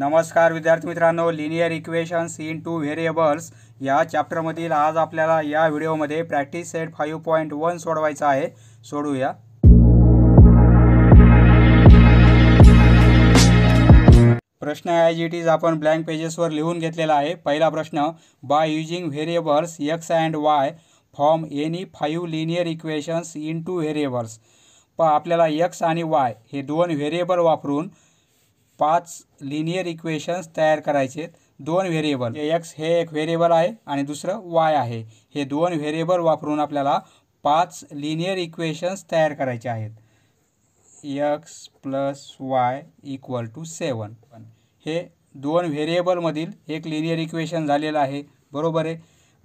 नमस्कार विद्यार्थी मित्रांनो linear equations in two variables या चॅप्टरमधील आज आपल्याला या व्हिडिओमध्ये practice set five point one सोडवायचा आहे सोडूया प्रश्न ॲज इट इज आपण ब्लँक पेजेसवर लिहून घेतलेला आहे पहिला प्रश्न by using variables x and y form any five linear equations in two variables प आपल्याला एक्स आणि वाय हे दोन व्हेरिएबल वापरून पाच लिनियर इक्वेशन्स तयार करायचे दोन व्हेरिएबल एक्स हे एक व्हेरिएबल आहे आणि दुसरं वाय आहे हे दोन व्हेरिएबल वापरून आपल्याला पाच लिनियर इक्वेशन्स तयार करायचे आहेत x plus y equal to seven हे दोन व्हेरिएबलमधील एक लिनियर इक्वेशन झालेलं आहे बरोबर आहे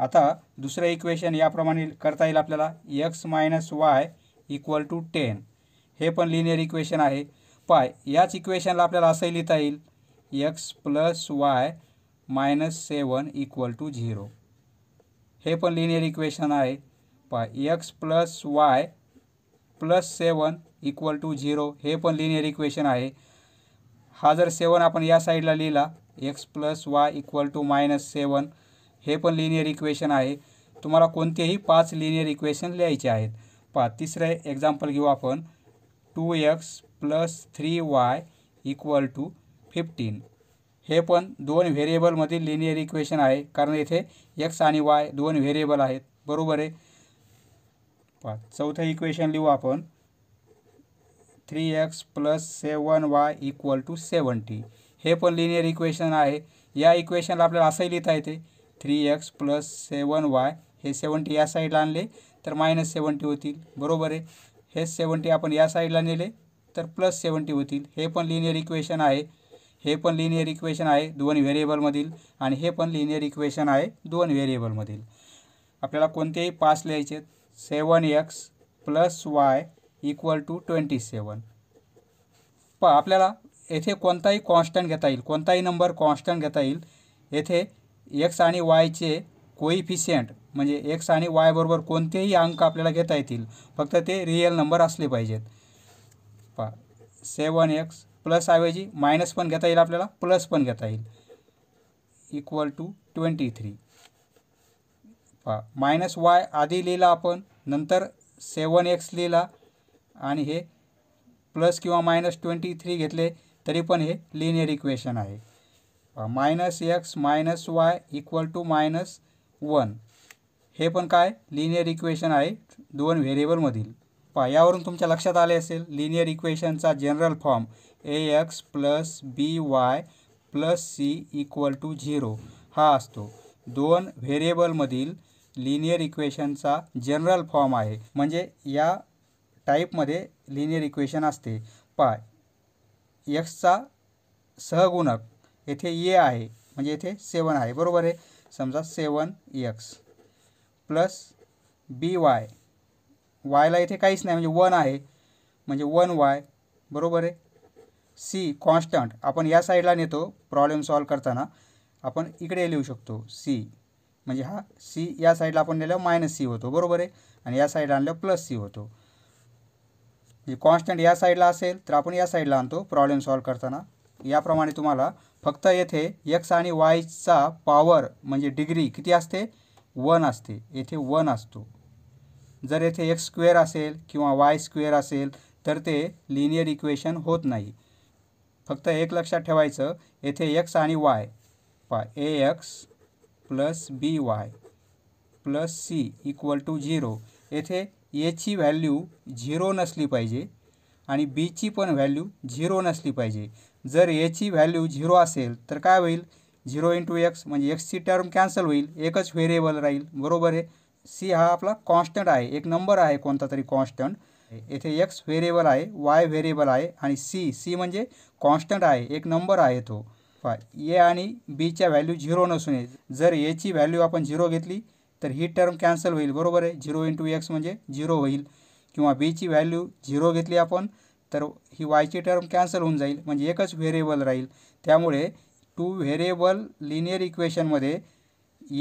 आता दुसरं इक्वेशन याप्रमाणे करता येईल आपल्याला x minus y equal to ten हे पण लिनियर इक्वेशन आहे पाय याच इक्वेशनला आपल्याला असंही लिहिता येईल x plus y minus seven equal to zero हे पण लिनियर इक्वेशन आहे पाय x plus y plus seven equal to zero हे पण लिनियर इक्वेशन आहे हा जर सेवन आपण या साईडला लिहिला x plus y equal to minus seven हे पण लिनियर इक्वेशन आहे तुम्हाला कोणतेही पाच लिनियर इक्वेशन लिहायचे आहेत पा तिसरे एक्झाम्पल घेऊ आपण two x plus three y equal to fifteen हे पण दोन व्हेरिएबलमधील लिनियर इक्वेशन आहे कारण येथे एक्स आणि वाय दोन व्हेरिएबल आहेत बरोबर आहे पाच चौथं इक्वेशन लिहू आपण three x plus seven y equal to seventy हे पण लिनियर इक्वेशन आहे या इक्वेशनला आपल्याला असंही लिहिता येते three x plus seven y हे सेवन्टी या साईडला आणले तर मायनस सेवन्टी होतील बरोबर आहे हे सेवन्टी आपण या साईडला नेले तर प्लस सेवन्टी होतील हे पण लिनियर इक्वेशन आहे हे पण लिनियर इक्वेशन आहे दोन व्हेरिएबलमधील आणि हे पण लिनियर इक्वेशन आहे दोन व्हेरिएबलमधील आपल्याला कोणतेही पास लिहायचे seven x plus y equal to twenty seven प आपल्याला येथे कोणताही कॉन्स्टंट घेता येईल कोणताही नंबर कॉन्स्टंट घेता येईल येथे एक्स आणि वायचे कोइफिशियंट म्हणजे एक्स आणि बरोबर कोणतेही अंक आपल्याला घेता येतील फक्त ते रियल नंबर असले पाहिजेत सेवन एक्स प्लस ऐवजी मायनस पण घेता येईल आपल्याला प्लस पण घेता येईल इक्वल टू ट्वेंटी थ्री पहा मायनस वाय आधी लिहिला आपण नंतर सेवन एक्स लिहिला आणि हे प्लस किंवा मायनस ट्वेंटी थ्री घेतले तरी पण हे लिनियर इक्वेशन आहे minus x minus y equal to minus one हे पण काय लिनियर इक्वेशन आहे दोन व्हेरिएबलमधील पहा यावरून तुमच्या लक्षात आले असेल लिनियर इक्वेशनचा general form a x plus b y plus c equal to zero हा असतो दोन व्हेरिएबलमधील लिनियर इक्वेशनचा जनरल फॉर्म आहे म्हणजे या टाईपमध्ये लिनियर इक्वेशन असते पहा एक्सचा सहगुणक येथे ए आहे म्हणजे येथे सेवन आहे बरोबर आहे समजा seven x plus b y वायला इथे काहीच नाही म्हणजे वन आहे म्हणजे वन वाय बरोबर आहे सी कॉन्स्टंट आपण या साईडला नेतो प्रॉब्लेम सॉल्व करताना आपण इकडे लिहू शकतो सी म्हणजे हा सी या साईडला आपण नेलं मायनस सी होतो बरोबर आहे आणि या साईडला आणलं प्लस सी होतो म्हणजे कॉन्स्टंट या साईडला असेल तर आपण या साईडला आणतो प्रॉब्लेम सॉल्व करताना याप्रमाणे तुम्हाला फक्त येथे एक्स आणि वायचा पॉवर म्हणजे डिग्री किती असते वन असते येथे वन असतो जर येथे एक्स स्क्वेअर असेल किंवा वाय स्क्वेअर असेल तर ते लिनियर इक्वेशन होत नाही फक्त एक लक्षात ठेवायचं येथे एक्स आणि वाय पा a x plus b y plus c equal to zero येथे एची व्हॅल्यू झिरो नसली पाहिजे आणि बीची पण व्हॅल्यू झिरो नसली पाहिजे जर एची व्हॅल्यू झिरो असेल तर काय होईल झिरो इंटू एक्स म्हणजे एक्सची टर्म कॅन्सल होईल एकच व्हेरिएबल राहील बरोबर आहे सी हा आपला कॉन्स्टंट आहे एक नंबर आहे कोणता तरी कॉन्स्टंट येथे एक्स व्हेरिएबल आहे वाय व्हेरिएबल आहे आणि सी सी म्हणजे कॉन्स्टंट आहे एक नंबर आहे तो ए आणि बीच्या व्हॅल्यू झिरो नसून जर एची व्हॅल्यू आपण झिरो घेतली तर ही टर्म कॅन्सल होईल बरोबर आहे झिरो इंटू एक्स म्हणजे झिरो होईल किंवा बीची व्हॅल्यू झिरो घेतली आपण तर ही वायची टर्म कॅन्सल होऊन जाईल म्हणजे एकच व्हेरिएबल राहील त्यामुळे टू व्हेरिएबल लिनियर इक्वेशनमध्ये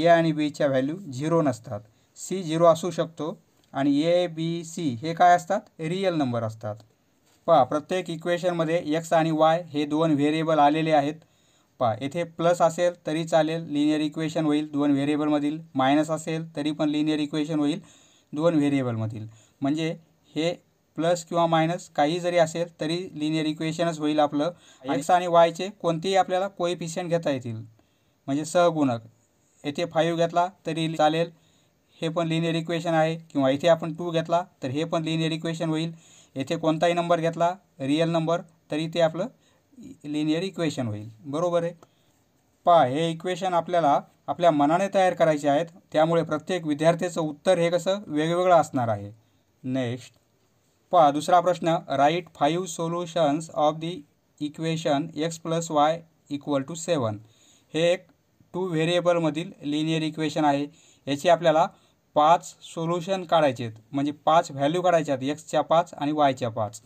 ए आणि बीच्या व्हॅल्यू झिरो नसतात सी झिरो असू शकतो आणि ए बी सी हे काय असतात रियल नंबर असतात पहा प्रत्येक इक्वेशनमध्ये एक्स आणि वाय हे दोन व्हेरिएबल आलेले आहेत पहा येथे प्लस असेल तरी चालेल लिनियर इक्वेशन होईल दोन व्हेरिएबलमधील मायनस असेल तरी पण लिनियर इक्वेशन होईल दोन व्हेरिएबलमधील म्हणजे हे प्लस किंवा मायनस काही जरी असेल तरी लिनियर इक्वेशनच होईल आपलं एक्स आणि वायचे कोणतेही आपल्याला कोइफिशियंट घेता येतील म्हणजे सहगुणक येथे फाईव्ह घेतला तरी चालेल हे पण लिनियर इक्वेशन आहे किंवा इथे आपण टू घेतला तर हे पण लिनियर इक्वेशन होईल येथे कोणताही नंबर घेतला रियल नंबर तर इथे आपलं लिनियर इक्वेशन होईल बरोबर आहे पहा हे इक्वेशन आपल्याला आपल्या मनाने तयार करायचे आहेत त्यामुळे प्रत्येक विद्यार्थ्याचं उत्तर हे कसं वेगवेगळं असणार आहे नेक्स्ट पहा दुसरा प्रश्न write five solutions of the equation x plus y equal to seven हे एक टू व्हेरिएबलमधील लिनियर इक्वेशन आहे याची आपल्याला पाच सोल्युशन काढायचे म्हणजे पाच व्हॅल्यू काढायच्या आहेत एक्सच्या पाच आणि वायच्या पाच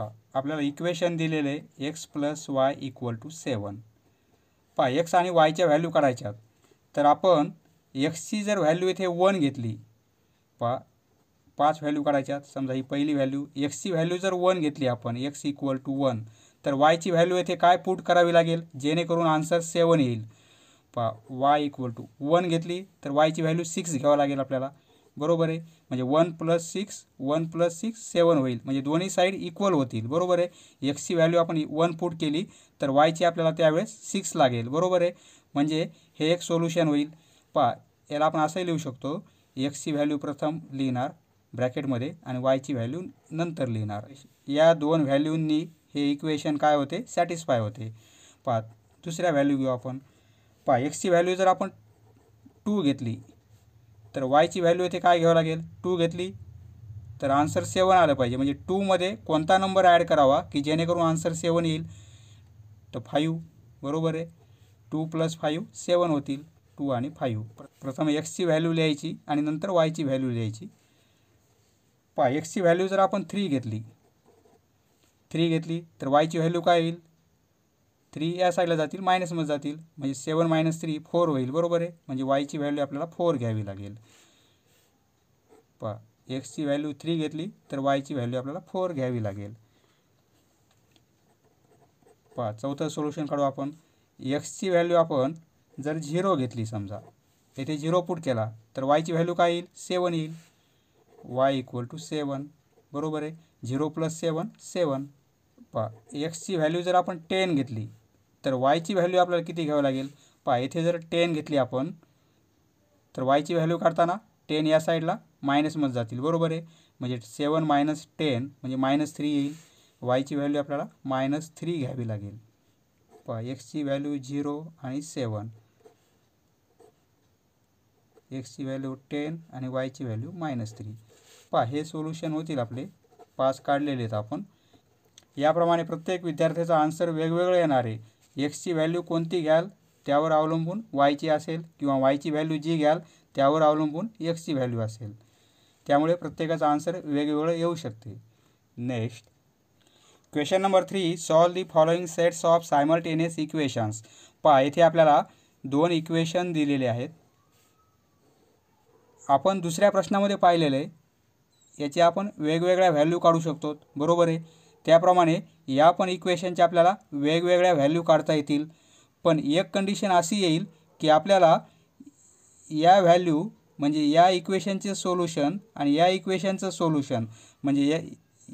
आपल्याला इक्वेशन दिलेलं आहे x plus y equal to seven पहा एक्स आणि वायच्या व्हॅल्यू काढायच्यात तर आपण एक्सची जर व्हॅल्यू इथे वन घेतली पहा पाच व्हॅल्यू काढायच्यात समजा ही पहिली व्हॅल्यू एक्सची व्हॅल्यू जर वन घेतली आपण एक्स इक्वल टू वन तर वायची व्हॅल्यू येथे काय पुट करावी लागेल जेणेकरून आन्सर सेवन येईल पा वाय इक्वल टू वन घेतली तर वायची व्हॅल्यू सिक्स घ्यावं लागेल आपल्याला बरोबर आहे म्हणजे one plus six one plus six seven होईल म्हणजे दोन्ही साईड इक्वल होतील बरोबर आहे एक्सची व्हॅल्यू आपण वन पुट केली तर वायची आपल्याला त्यावेळेस सिक्स लागेल बरोबर आहे म्हणजे हे एक सोल्युशन होईल पा याला आपण असंही लिहू शकतो एक्सची व्हॅल्यू प्रथम लिहिणार ब्रॅकेटमध्ये आणि वायची व्हॅल्यू नंतर लिहिणार या दोन व्हॅल्यूंनी हे इक्वेशन काय होते सॅटिस्फाय होते पा दुसऱ्या व्हॅल्यू घेऊ आपण पहा एक्सची व्हॅल्यू जर आपण टू घेतली तर वायची व्हॅल्यू येथे काय घ्यावं लागेल टू घेतली तर आन्सर सेवन आलं पाहिजे म्हणजे टूमध्ये कोणता नंबर ॲड करावा की जेणेकरून आन्सर सेवन येईल तर फाईव्ह बरोबर आहे टू प्लस फाईव्ह सेवन होतील टू आणि फाईव्ह प्रथम एक्सची व्हॅल्यू लिहायची आणि नंतर वायची व्हॅल्यू लिहायची पहा एक्सची व्हॅल्यू जर आपण थ्री घेतली थ्री घेतली तर वायची व्हॅल्यू काय येईल थ्री या साईडला जातील मायनसमध्ये जातील म्हणजे सेवन मायनस थ्री फोर होईल बरोबर आहे म्हणजे वायची व्हॅल्यू आपल्याला फोर घ्यावी लागेल पहा एक्सची व्हॅल्यू थ्री घेतली तर वायची व्हॅल्यू आपल्याला फोर घ्यावी लागेल पहा चौथं सोल्युशन काढू आपण एक्सची व्हॅल्यू आपण जर झिरो घेतली समजा येथे झिरो पुट केला तर वायची व्हॅल्यू काय येईल सेवन येईल वाय इक्वल टू सेवन बरोबर आहे झिरो प्लस सेवन सेवन पहा एक्सची व्हॅल्यू जर आपण टेन घेतली तर वायची व्हॅल्यू आपल्याला किती घ्यावी लागेल पहा इथे जर टेन घेतली आपण तर वायची व्हॅल्यू काढताना टेन या साईडला मायनसमध्ये जातील बरोबर आहे म्हणजे सेवन मायनस टेन म्हणजे मायनस थ्री येईल वायची व्हॅल्यू आपल्याला मायनस थ्री घ्यावी लागेल पहा एक्सची व्हॅल्यू झिरो आणि सेवन एक्सची व्हॅल्यू टेन आणि वायची व्हॅल्यू मायनस थ्री पहा हे सोल्युशन होतील आपले पाच काढलेले आहेत आपण याप्रमाणे प्रत्येक विद्यार्थ्याचा आन्सर वेगवेगळं येणार आहे एक्सची व्हॅल्यू कोणती घ्याल त्यावर अवलंबून वायची असेल किंवा वायची व्हॅल्यू जी घ्याल त्यावर अवलंबून एक्सची व्हॅल्यू असेल त्यामुळे प्रत्येकाचा आन्सर वेगवेगळं येऊ शकते next question number three solve the following sets of simultaneous equations पहा इथे आपल्याला दोन इक्वेशन दिलेले आहेत आपण दुसऱ्या प्रश्नामध्ये पाहिलेलं आहे याची आपण वेगवेगळ्या व्हॅल्यू काढू शकतो बरोबर आहे त्याप्रमाणे या पण इक्वेशनचे आपल्याला वेगवेगळ्या व्हॅल्यू काढता येतील पण एक कंडिशन अशी येईल की आपल्याला या व्हॅल्यू म्हणजे या इक्वेशनचे सोल्युशन आणि या इक्वेशनचं सोल्युशन म्हणजे या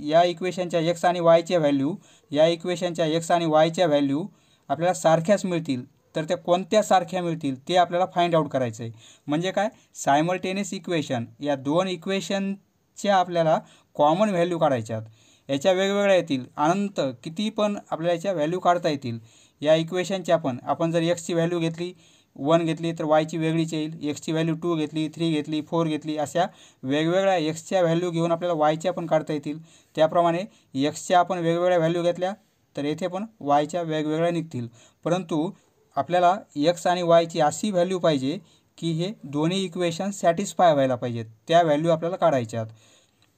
या इक्वेशनच्या एक्स आणि वायच्या व्हॅल्यू या इक्वेशनच्या एक्स आणि वायच्या व्हॅल्यू आपल्याला सारख्याच मिळतील तर त्या कोणत्या सारख्या मिळतील ते आपल्याला फाइंड आउट करायचं आहे म्हणजे काय सायमल्टेनियस इक्वेशन या दोन इक्वेशनच्या आपल्याला कॉमन व्हॅल्यू काढायच्यात याच्या वेगवेगळ्या येतील अनंत किती पण आपल्याला याच्या व्हॅल्यू काढता येतील या इक्वेशनच्या पण आपण जर एक्सची व्हॅल्यू घेतली वन घेतली तर वायची वेगळीच येईल एक्सची व्हॅल्यू टू घेतली थ्री घेतली फोर घेतली अशा वेगवेगळ्या एक्सच्या व्हॅल्यू घेऊन आपल्याला वायच्या पण काढता येतील त्याप्रमाणे एक्सच्या आपण वेगवेगळ्या व्हॅल्यू घेतल्या तर येथे पण वायच्या वेगवेगळ्या निघतील परंतु आपल्याला एक्स आणि वायची अशी व्हॅल्यू पाहिजे की हे दोन्ही इक्वेशन सॅटिस्फाय व्हायला पाहिजेत त्या व्हॅल्यू आपल्याला काढायच्यात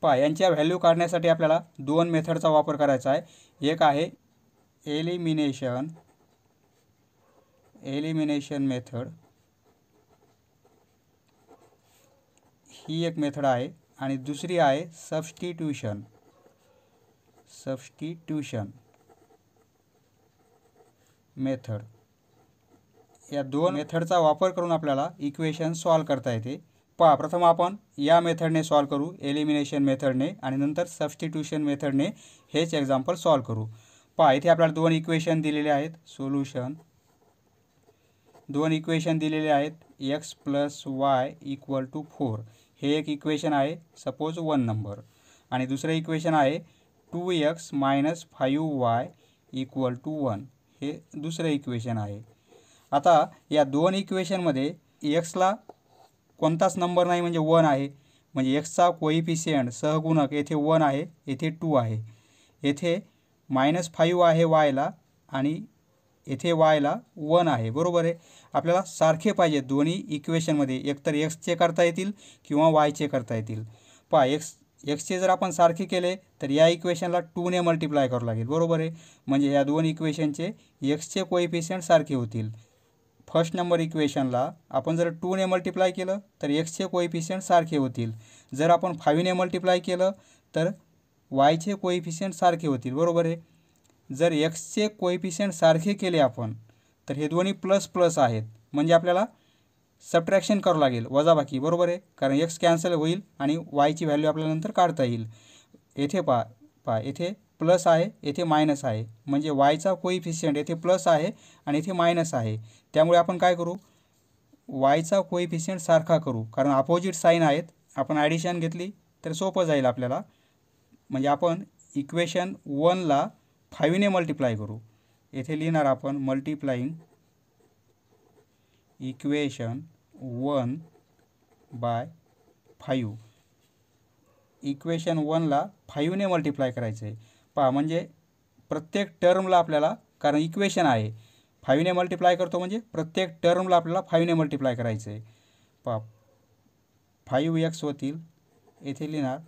पहा यांच्या व्हॅल्यू काढण्यासाठी आपल्याला दोन मेथडचा वापर करायचा आहे एक आहे एलिमिनेशन एलिमिनेशन मेथड ही एक मेथड आहे आणि दुसरी आहे सबस्टिट्यूशन सबस्टिट्यूशन मेथड या दोन मेथडचा वापर करून आपल्याला इक्वेशन सॉल्व करता येते पहा प्रथम आपण या मेथडने सॉल्व करू एलिमिनेशन मेथडने आणि नंतर सबस्टिट्यूशन मेथडने हेच एक्झाम्पल सॉल्व करू पहा इथे आपल्याला दोन इक्वेशन दिलेले आहेत सोल्युशन दोन इक्वेशन दिलेले आहेत x plus y equal to four हे एक इक्वेशन आहे सपोज वन नंबर आणि दुसरं इक्वेशन आहे two x minus five y equal to one हे दुसरं इक्वेशन आहे आता या दोन इक्वेशनमध्ये एक्सला कोणताच नंबर नाही म्हणजे वन आहे म्हणजे एक्सचा कोइफिशियंट सहगुणक येथे वन आहे येथे टू आहे येथे मायनस फाईव्ह आहे वायला आणि येथे वायला वन आहे बरोबर आहे आपल्याला सारखे पाहिजे दोन्ही इक्वेशनमध्ये एकतर एक्सचे करता येतील किंवा वायचे करता येतील पहा एक्स एक्सचे जर आपण सारखे केले तर या इक्वेशनला टूने मल्टिप्लाय करावं लागेल बरोबर आहे म्हणजे या दोन इक्वेशनचे एक्सचे कोइफिशियंट सारखे होतील फर्स्ट नंबर इक्वेशनला आपण जर टूने मल्टिप्लाय केलं तर एक्सचे कोइफिशियंट सारखे होतील जर आपण फाईव्हने मल्टिप्लाय केलं तर वायचे कोइफिशियंट सारखे होतील बरोबर आहे जर एक्सचे कोइफिशियंट सारखे केले आपण तर हे दोन्ही प्लस प्लस आहेत म्हणजे आपल्याला सबट्रॅक्शन करावं लागेल वजाबाकी बरोबर आहे कारण एक्स कॅन्सल होईल आणि वायची व्हॅल्यू आपल्यानंतर काढता येईल येथे पा पा येथे प्लस आहे येथे मायनस आहे म्हणजे वायचा कोइफिशियंट येथे प्लस आहे आणि इथे मायनस आहे त्यामुळे आपण काय करू वायचा कोइफिशियंट सारखा करू कारण अपोजिट साईन आहेत आपण ॲडिशन घेतली तर सोपं जाईल आपल्याला म्हणजे आपण इक्वेशन वनला फाईव्हने मल्टिप्लाय करू येथे लिहिणार आपण multiplying equation one by five equation वनला फाईव्हने मल्टिप्लाय करायचं आहे पा म्हणजे प्रत्येक टर्मला आपल्याला कारण इक्वेशन आहे फाईव्हने मल्टिप्लाय करतो म्हणजे प्रत्येक टर्मला आपल्याला फाईव्हने मल्टिप्लाय करायचं आहे पा फाईव्ह एक्स होतील येथे लिहिणार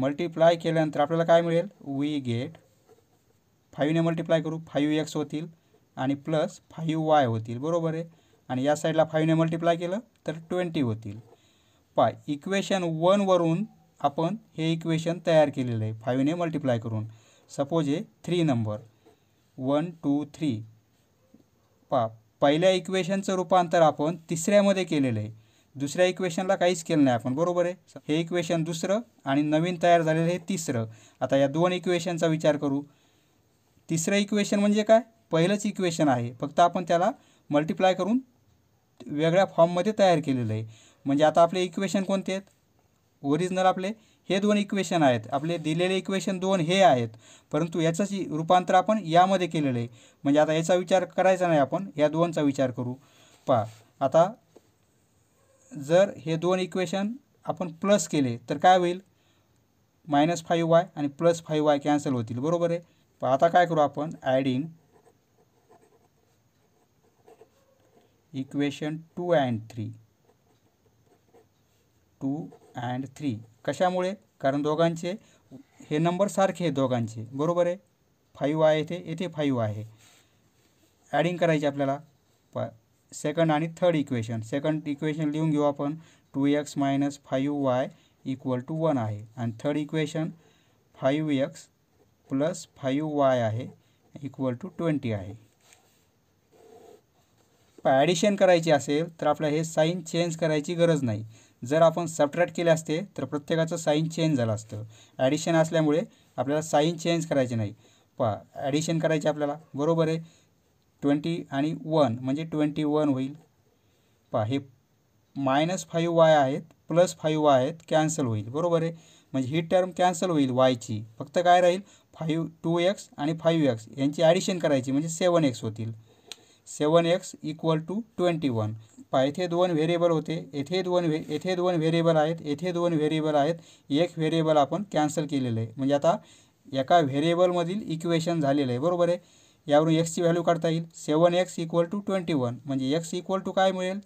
मल्टिप्लाय केल्यानंतर आपल्याला काय मिळेल वी गेट फाईव्हने मल्टिप्लाय करू फाईव्ह एक्स होतील आणि प्लस फाईव्ह वाय होतील बरोबर आहे आणि या साईडला फाईव्हने मल्टिप्लाय केलं तर ट्वेंटी होतील पा इक्वेशन वनवरून आपण हे इक्वेशन तयार केलेलं आहे फाईव्हने मल्टिप्लाय करून सपोज हे three number one two three पा पहिल्या इक्वेशनचं रूपांतर आपण तिसऱ्यामध्ये केलेलं आहे दुसऱ्या इक्वेशनला काहीच केलं नाही आपण बरोबर आहे हे इक्वेशन दुसरं आणि नवीन तयार झालेलं हे तिसरं आता या दोन इक्वेशनचा विचार करू तिसरं इक्वेशन म्हणजे काय पहिलंच इक्वेशन आहे फक्त आपण त्याला मल्टिप्लाय करून वेगळ्या फॉर्ममध्ये तयार केलेलं आहे म्हणजे आता आपले इक्वेशन कोणते आहेत ओरिजिनल आपले हे दोन इक्वेशन आहेत आपले दिलेले इक्वेशन दोन हे आहेत परंतु याचंच रूपांतर आपण यामध्ये केलेलं आहे म्हणजे आता याचा विचार करायचा नाही आपण या दोनचा विचार करू पहा आता जर हे दोन इक्वेशन आपण प्लस केले तर काय होईल मायनस फाईव्ह वाय आणि प्लस फाईव्ह वाय कॅन्सल होतील बरोबर आहे पण आता काय करू आपण adding equation two and three two and three कशामुळे कारण दोघांचे हे नंबर सारखे आहेत दोघांचे बरोबर आहे फाईव्ह आहे इथे येथे फाईव्ह आहे ॲडिंग करायची आपल्याला प सेकंड आणि थर्ड इक्वेशन सेकंड इक्वेशन लिहून घेऊ आपण two x minus five y equal to one आहे आणि third equation five x plus five y आहे इक्वल टू ट्वेंटी आहे ॲडिशन करायची असेल तर आपल्याला हे साईन चेंज करायची गरज नाही जर आपण सबट्रॅक्ट केले असते तर प्रत्येकाचं साईन चेंज झालं असतं ॲडिशन असल्यामुळे आपल्याला साईन चेंज करायचे नाही पहा ॲडिशन करायचे आपल्याला बरोबर आहे ट्वेंटी आणि वन म्हणजे ट्वेंटी वन होईल पहा हे मायनस फाईव्ह वाय आहेत प्लस फाईव्ह वाय आहेत कॅन्सल होईल बरोबर आहे म्हणजे ही टर्म कॅन्सल होईल वायची फक्त काय राहील फाईव्ह टू एक्स आणि फाईव्ह एक्स यांची ॲडिशन करायची म्हणजे सेवन एक्स होतील seven x equal to twenty one येथे दोन वेरिएबल होते येथे दोन वे येथे दोन वेरिएबल है येथे दोन वेरिएबल है एक वेरिएबल अपन कैंसल के लिए म्हणजे आता एका व्हेरिएबलमधील इक्वेशन है बरबर है आहे एक्स की वैल्यू काढता seven x equal to twenty one मजे एक्स इक्वल टू का मिळेल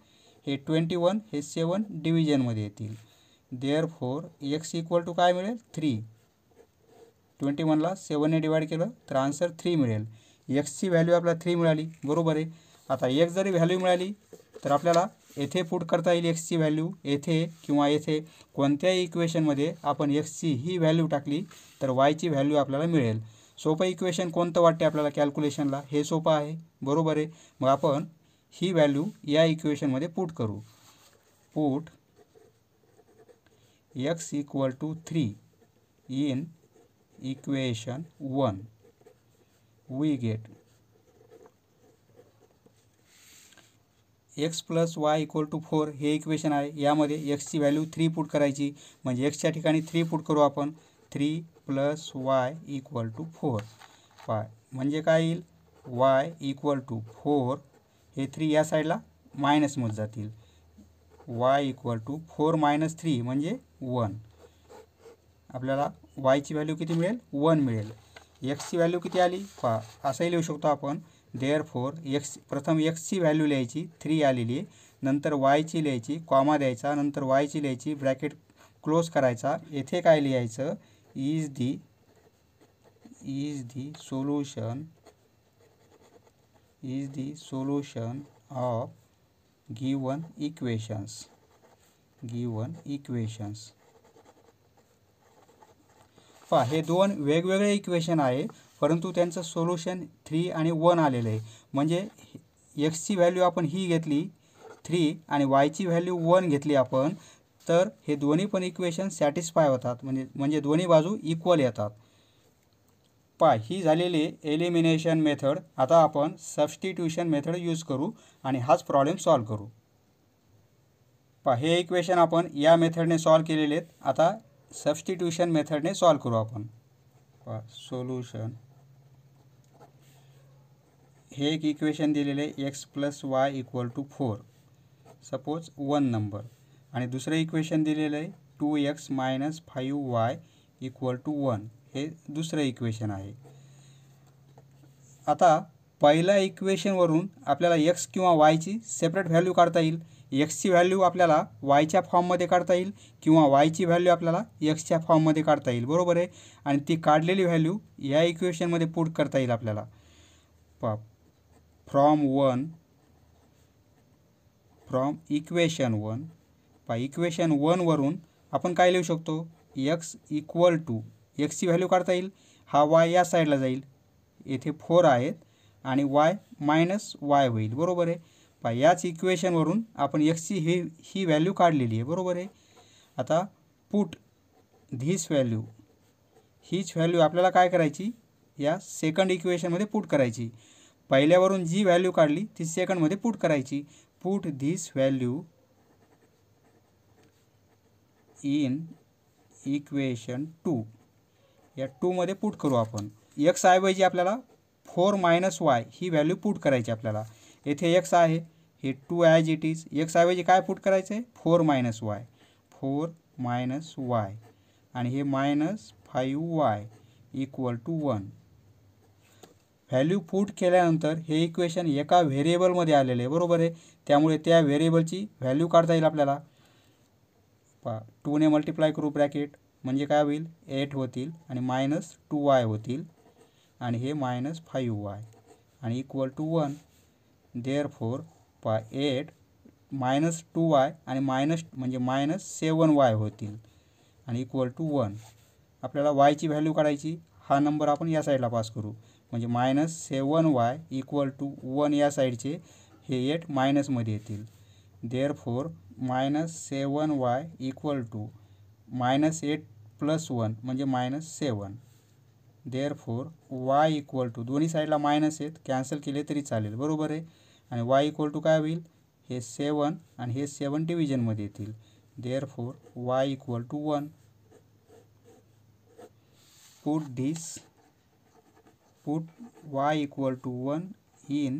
हे ट्वेंटी वन है सेवन डिविजन में there four x equal to का मिळेल थ्री ट्वेंटी वनला सेवनने ने डिवाइड के आंसर थ्री मिले एक्स की वैल्यू आप थ्री मिला बरबर है आता एक जरी वैल्यू मिला तर अपने येथे पुट करता एक्स की वैल्यू येथे कि येथे कोणत्याही इक्वेशनमध्ये एक्स एक्सची ही व्हॅल्यू टाकली वाई वायची वैल्यू आपल्याला मिळेल सोपं इक्वेशन को वाटते आपल्याला कॅल्क्युलेशनला हे सोपं आहे बरोबर आहे मग आपण ही वैल्यू या इक्वेशनमध्ये पुट करूँ put x equal to three in equation one we get x plus y equal to four हे इक्वेशन आहे यामध्ये एक्सची व्हॅल्यू थ्री पुट करायची म्हणजे एक्सच्या ठिकाणी थ्री पुट करू आपण three plus y equal to four y म्हणजे काय येईल वाय इक्वल टू फोर हे थ्री या साईडला मायनसमध्ये जातील y equal to four minus three म्हणजे वन आपल्याला वायची व्हॅल्यू किती मिळेल वन मिळेल एक्सची व्हॅल्यू किती आली पा असंही लिहू शकतो आपण देअर फोर एक्स प्रथम एक्सची व्हॅल्यू लिहायची थ्री आलेली आहे नंतर वायची लिहायची कॉमा द्यायचा नंतर वायची लिहायची ब्रॅकेट क्लोज करायचा येथे काय लिहायचं is the is the solution is the solution of given equations given equations पहा हे दोन वेगवेगळे इक्वेशन आहे परंतु त्यांचं सोल्युशन थ्री आणि वन आलेलं आहे म्हणजे एक्सची व्हॅल्यू आपण ही घेतली थ्री आणि वायची व्हॅल्यू वन घेतली आपण तर हे दोन्ही पण इक्वेशन सॅटिस्फाय होतात म्हणजे म्हणजे दोन्ही बाजू इक्वल येतात पा ही झालेली एलिमिनेशन मेथड आता आपण सबस्टिट्युशन मेथड यूज करू आणि हाच प्रॉब्लेम सॉल्व करू पा हे इक्वेशन आपण या मेथडने सॉल्व केलेले आहेत आता सबस्टिट्युशन मेथडने सॉल्व करू आपण पा सोल्युशन हे एक इक्वेशन दिलेलं आहे x plus y equal to four suppose one number आणि दुसरं इक्वेशन दिलेलं आहे two x minus five y equal to one हे दुसरं इक्वेशन आहे आता पहिल्या इक्वेशनवरून आपल्याला एक्स किंवा वायची सेपरेट व्हॅल्यू काढता येईल एक्सची व्हॅल्यू आपल्याला वायच्या फॉर्ममध्ये काढता येईल किंवा वायची व्हॅल्यू आपल्याला एक्सच्या फॉर्ममध्ये काढता येईल बरोबर आहे आणि ती काढलेली व्हॅल्यू या इक्वेशनमध्ये पुट करता येईल आपल्याला पाप from one from equation one पा इक्वेशन वनवरून आपण काय लिहू शकतो एक्स इक्वल टू एक्सची व्हॅल्यू काढता येईल हा वाय या साईडला जाईल येथे फोर आहेत आणि वाय मायनस वाय होईल बरोबर आहे पा याच इक्वेशनवरून आपण एक्सची ही ही व्हॅल्यू काढलेली आहे बरोबर आहे आता पुट धीस व्हॅल्यू हीच व्हॅल्यू आपल्याला काय करायची या सेकंड इक्वेशनमध्ये पुट करायची पहिल्यावरून जी व्हॅल्यू काढली ती सेकंडमध्ये पुट करायची put this value in equation two या टूमध्ये पुट करू आपण एक्स ऐवजी आपल्याला फोर मायनस वाय ही व्हॅल्यू पुट करायची आपल्याला येथे एक्स आहे हे two as it is x ऐवजी काय पुट करायचं आहे four minus y four minus y आणि हे minus five y equal to one value put केल्यानंतर हे इक्वेशन एका व्हेरिएबलमध्ये आलेले आहे बरोबर आहे त्यामुळे त्या व्हेरिएबलची व्हॅल्यू काढता येईल आपल्याला पा टूने मल्टिप्लाय करू ब्रॅकेट म्हणजे काय होईल एट होतील आणि मायनस टू वाय होतील आणि हे मायनस फाईव्ह वाय आणि equal to one therefore पा एट मायनस टू वाय आणि मायनस म्हणजे मायनस सेवन वाय होतील आणि इक्वल टू वन आपल्याला वायची व्हॅल्यू काढायची हा नंबर आपण या साईडला पास करू म्हणजे minus seven y equal to one या साईडचे हे एट मायनसमध्ये येतील therefore minus seven y equal to minus eight plus one म्हणजे minus seven therefore y equal to दोन्ही साईडला मायनस आहेत कॅन्सल केले तरी चालेल बरोबर आहे आणि वाय इक्वल टू काय होईल हे सेवन आणि हे सेवन डिव्हिजनमध्ये येतील therefore y equal to one put this put y equal to 1 in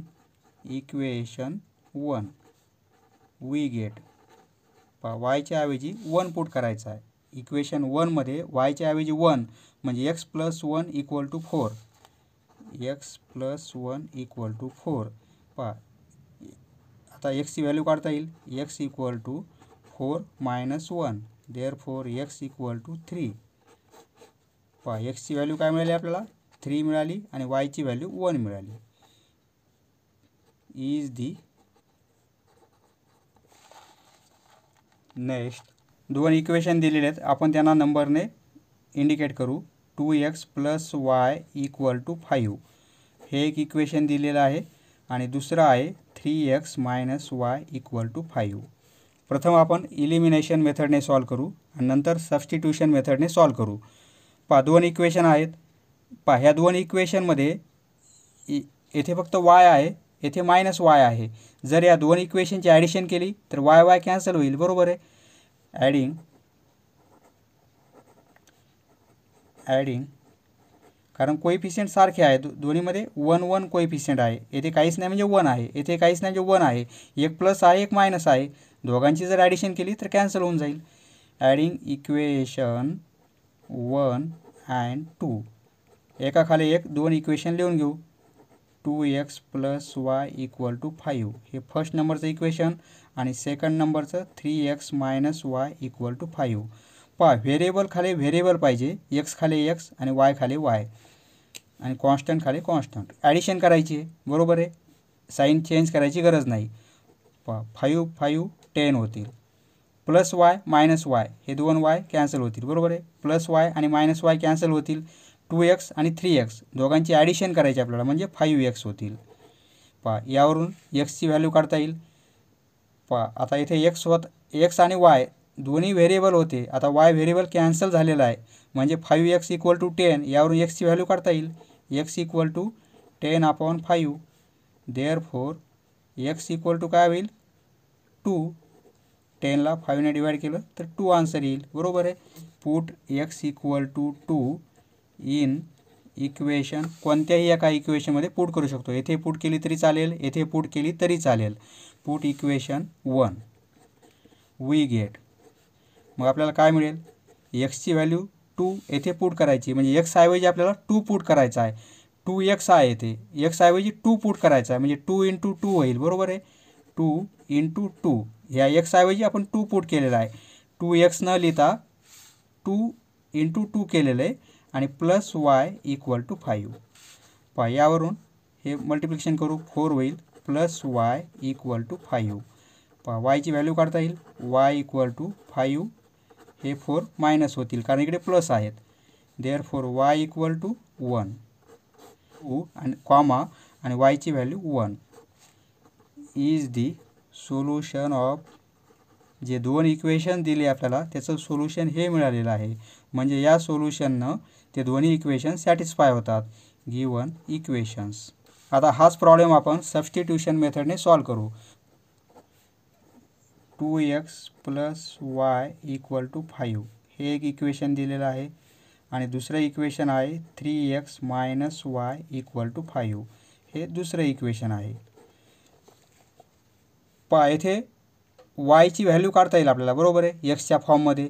equation 1 we get वायच्या ऐवजी वन पुट करायचा आहे इक्वेशन वनमध्ये वायच्या ऐवजी वन म्हणजे x plus one equal to four x plus one equal to four पहा आता एक्सची व्हॅल्यू काढता येईल x equal to four minus one there four x equal to three पहा एक्सची व्हॅल्यू काय मिळाली आपल्याला थ्री मिळाली आणि वायची व्हॅल्यू वन मिळाली इज दी नेक्स्ट दोन इक्वेशन दिलेले आहेत आपण त्यांना नंबरने इंडिकेट करू two x plus y equal to five हे एक इक्वेशन दिलेलं आहे आणि दुसरं आहे three x minus y equal to five प्रथम आपण इलिमिनेशन मेथडने सॉल्व करू आणि नंतर सबस्टिट्यूशन मेथडने सॉल्व करू पादवन इक्वेशन आहेत पा ह्या दोन इक्वेशनमध्ये येथे फक्त वाय आहे येथे मायनस वाय आहे जर या दोन इक्वेशनची ॲडिशन केली तर वाय वाय कॅन्सल होईल बरोबर आहे ॲडिंग ॲडिंग कारण कोइफिशियंट सारखे आहे दो दोन्हीमध्ये वन वन कोईफिशियंट आहे येथे काहीच नाही म्हणजे वन आहे येथे काहीच नाही म्हणजे वन आहे एक प्लस आहे एक मायनस आहे दोघांची जर ॲडिशन केली तर कॅन्सल होऊन जाईल adding equation one and two एकाखाली एक दोन इक्वेशन लिहून घेऊ two x plus y equal to five हे फर्स्ट नंबरचं इक्वेशन आणि सेकंड नंबरचं three x minus y equal to five पहा व्हेरिएबल खाली व्हेरिएबल पाहिजे एक्स खाली एक्स आणि वाय वाय आणि कॉन्स्टंट खाली कॉन्स्टंट ॲडिशन करायची बरोबर आहे साईन चेंज करायची गरज नाही पहा फाईव्ह फाईव्ह टेन होतील प्लस वाय मायनस वाय हे दोन वाय कॅन्सल होतील बरोबर आहे प्लस वाय आणि मायनस वाय कॅन्सल होतील टू एक्स आणि थ्री एक्स दोघांची ॲडिशन करायची आपल्याला म्हणजे फाईव्ह एक्स होतील पा यावरून एक्सची व्हॅल्यू काढता येईल पा आता इथे एक्स होत एक्स आणि वाय दोन्ही व्हेरिएबल होते आता वाय व्हेरिएबल कॅन्सल झालेलं आहे म्हणजे five x equal to ten यावरून एक्सची व्हॅल्यू काढता येईल x equal to ten upon five there four x equal to काय होईल टू टेनला फाईव्हने डिवाईड केलं तर टू आन्सर येईल बरोबर आहे put x equal to two in equation कोणत्याही एका इक्वेशनमध्ये पुट करू शकतो येथे पुट केली तरी चालेल येथे पुट केली तरी चालेल put equation one we get मग आपल्याला काय मिळेल एक्सची व्हॅल्यू टू येथे पुट करायची म्हणजे एक्स ऐवजी आपल्याला टू पुट करायचा आहे टू एक्स आहे येथे एक्स ऐवजी टू पुट करायचा आहे म्हणजे टू इंटू टू होईल बरोबर आहे टू इंटू टू ह्या एक्सऐवजी आपण टू पुट केलेला आहे टू एक्स न लिहिता टू इंटू टू केलेलं आहे आणि plus y equal to five पहा यावरून हे मल्टिप्लिकेशन करू फोर होईल plus y equal to five पहा वायची व्हॅल्यू काढता येईल वाय इक्वल टू फाईव्ह हे फोर मायनस होतील कारण इकडे प्लस आहेत therefore y equal to one two आणि कॉमा आणि वायची value one is the solution of जे दोन इक्वेशन दिले आपल्याला त्याचं सोल्युशन हे मिळालेलं आहे म्हणजे या सोल्युशननं ते दोन्ही इक्वेशन सॅटिस्फाय होतात गिवन इक्वेशन्स आता हाच प्रॉब्लेम आपण सबस्टिट्यूशन मेथडने सॉल्व करू two x plus y equal to five हे एक इक्वेशन दिलेलं आहे आणि दुसरं इक्वेशन आहे three x minus y equal to five हे दुसरं इक्वेशन आहे पहा येथे वायची व्हॅल्यू काढता येईल आपल्याला बरोबर आहे एक्सच्या फॉर्ममध्ये